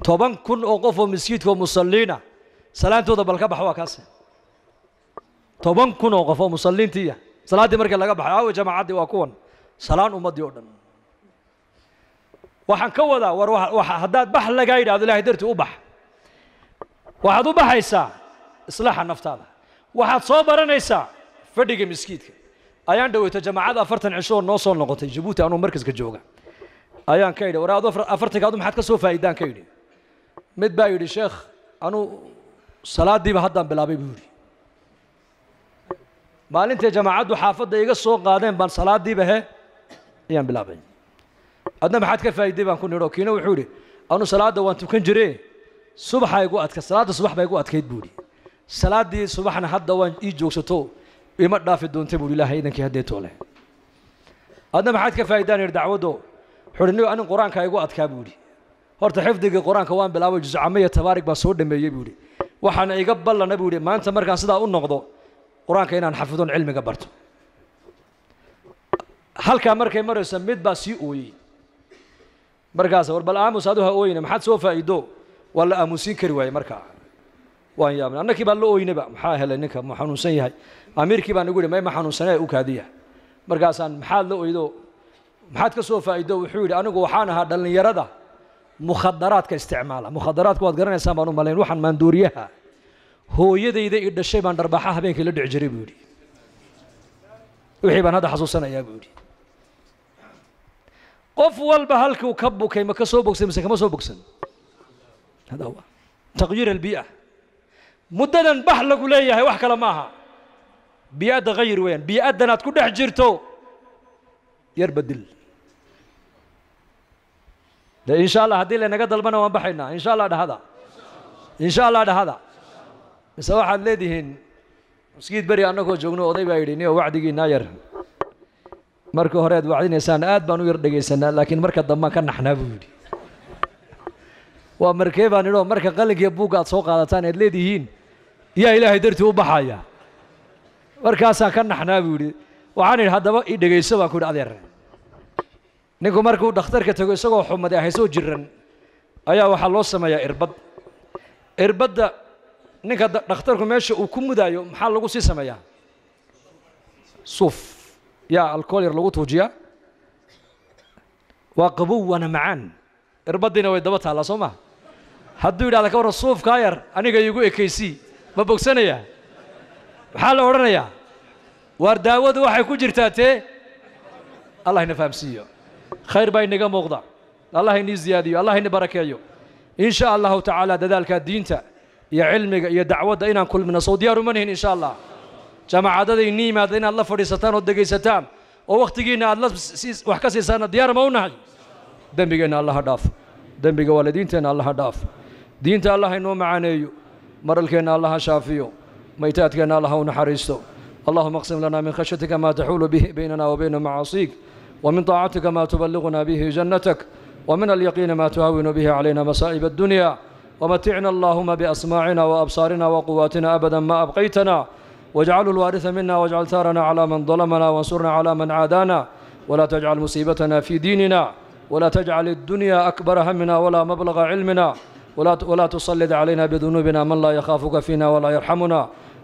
toban kun oo qof oo maskiidkaoo musalliina salaantooda balka bax waa kaase toban kun oo qof oo musalliintiiya ah, salaaddii markii laga baxay aawe jamaacaddii waa kuwan salaan ummaddii oo dhan waxaan ka wadaa war haddaad bax lagaa yidhahdo ilahay dartii u bax waxaad u baxaysaa islaaxa naftaada waxaad soo baranaysaa fadhiga miskiidka ayaan dhaweyto jamacada afartan cishooo noo soo noqotay jabuuti anuu markaska jooga ayaan ka idhi war ad afartankaadu maxaad ka soo faa'idaan ka idhi mid baa yidhi sheekh anuu salaadiiba haddaan bilaabay buu yidhi maalintay jamaacaddu xaafadda iga soo qaadeen baan salaadiiba he ayaan bilaabay adna maxaad ka faa'iday baan ku nidho kiina wuxuu yidhi anuu salaadda waan tukan jiree subaxa igu adka salaadda subax baa igu adkayd buu yidhi salaaddii subaxna hadda waan ii joogsato ima dhaafi doonta buui ilahay idankii haddee toole adna maxaad ka faa'idaan yidhi dacwaddo wuxuu uhi nigo anin qur-aanka igu adkaa buu yidhi horta xifdigii qur-aanka waan bilaabay juscamiya tabaarig baan soo dhameeyey buu yidhi waxaana iga ballana buu yidhi maanta markaan sidaa u noqdo qur-aanka inaan xafidon cilmiga barto halkaa markay marayso mid baa sii ooyey markaas war bal aamus adu ha ooyina maxaad soo faa'ido waa la aamuusiin kari waayey markaa waan yaabnay annakii baa la ooynayba maxaa helay ninka muu xanuunsan yahay amiirkii baan ugu yidhi may ma xanuunsanee u kaadiya markaasaan maxaad la oydo maxaad ka soo faa'iido wuxuu yidhi anigu waxaan ahaa dhallinyarada mukhadaraadka isticmaala mukhadaraadka waad garanaysaan baan u malayn waxaan maanduuriyaha hooyadayda i dhashay baan dharbaaxa habeenkii la dhici jiray buu yidhi wixii baan hadda xasuusanayaa buu yidhi qof walba halkiu ka bukay ma ka soo bogsay mise kama soo bogsan taqyiir albii'a muddadan bax lagu leeyahay wax kale ma aha biyaadda hayr weeyaan biyo aad ku dhex jirto yarba dil insha allah haddii laynaga dalbana waan baxaynaa insha allah dhahada insha allah dhahada mise waxaad leedihiin maskiid beri annagoo joogno oday baa yidhi niyo wacdigiinaa yar marka hore wacdinaysaan aad baan u yar dhegaysanaa laakiin marka dambaan ka naxnaa buu yidhi waa markee baan idhoo marka qalinkiiyo buugga soo qaadataan aad leedihiin yaa ilaahay dartii u baxaya markaasaan ka naxnaa buu yidhi waxaan idhi haddaba i dhegayso baan ku yidhi adeer ninku markuu dhakhtarka tego isagoo xumade ahaysoo jiran ayaa waxaa loo sameeyaa irbad irbadda ninka dhakhtarku meesha uu ku mudaayo maxaa lagu sii sameeyaa suuf yaa alcool yar lagu tuujiyaa waa qabow waana macaan irbaddiina way daba taallaa soo maha hadduu yidhahda ka warran suufkaa yar aniga iigu ekaysii ma bogsanayaa maxaa la odhanayaa waar daawadu waxay ku jirtaa tee allah ina fahamsiiyo khayr baa inaga muuqda allah inii ziyaadiyo allah ina barakeeyo in sha allahu tacaala dadaalka diinta iyo cilmiga iyo dacwadda inaan kulmino soo diyaar uma nihin insha allah jaamacadada inii yimaada inaad la fadhiisataan oo degaysataan oo wakhtigiinna aad la wax ka siisaana diyaar ma u nahay dembigeenna allaha dhaaf dembiga waalidiinteenna allaha dhaaf diinta allah inoo macaaneeyo maralkeenna allaha shaafiyo ميتاتك الله ونحرسته اللهم اقسم لنا من خشيتك ما تحول به بيننا وبين معاصيك ومن طاعتك ما تبلغنا به جنتك ومن اليقين ما تهون به علينا مصائب الدنيا ومتعنا اللهم بأسماعنا وأبصارنا وقواتنا أبدا ما أبقيتنا واجعل الوارث منا واجعل ثارنا على من ظلمنا وانصرنا على من عادانا ولا تجعل مصيبتنا في ديننا ولا تجعل الدنيا أكبر همنا ولا مبلغ علمنا ولا ولا تسلط علينا بذنوبنا من لا يخافك فينا ولا يرحمنا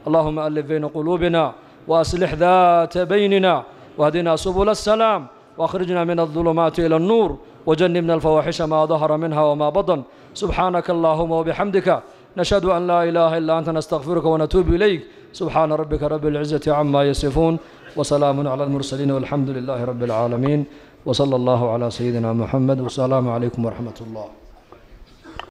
اللهم ألف بين قلوبنا وأصلح ذات بيننا واهدنا سبل السلام واخرجنا من الظلمات إلى النور وجنبنا الفواحش ما ظهر منها وما بطن سبحانك اللهم وبحمدك نشهد أن لا إله إلا أنت نستغفرك ونتوب إليك سبحان ربك رب العزة عما يصفون وسلام على المرسلين والحمد لله رب العالمين وصلى الله على سيدنا محمد والسلام عليكم ورحمة الله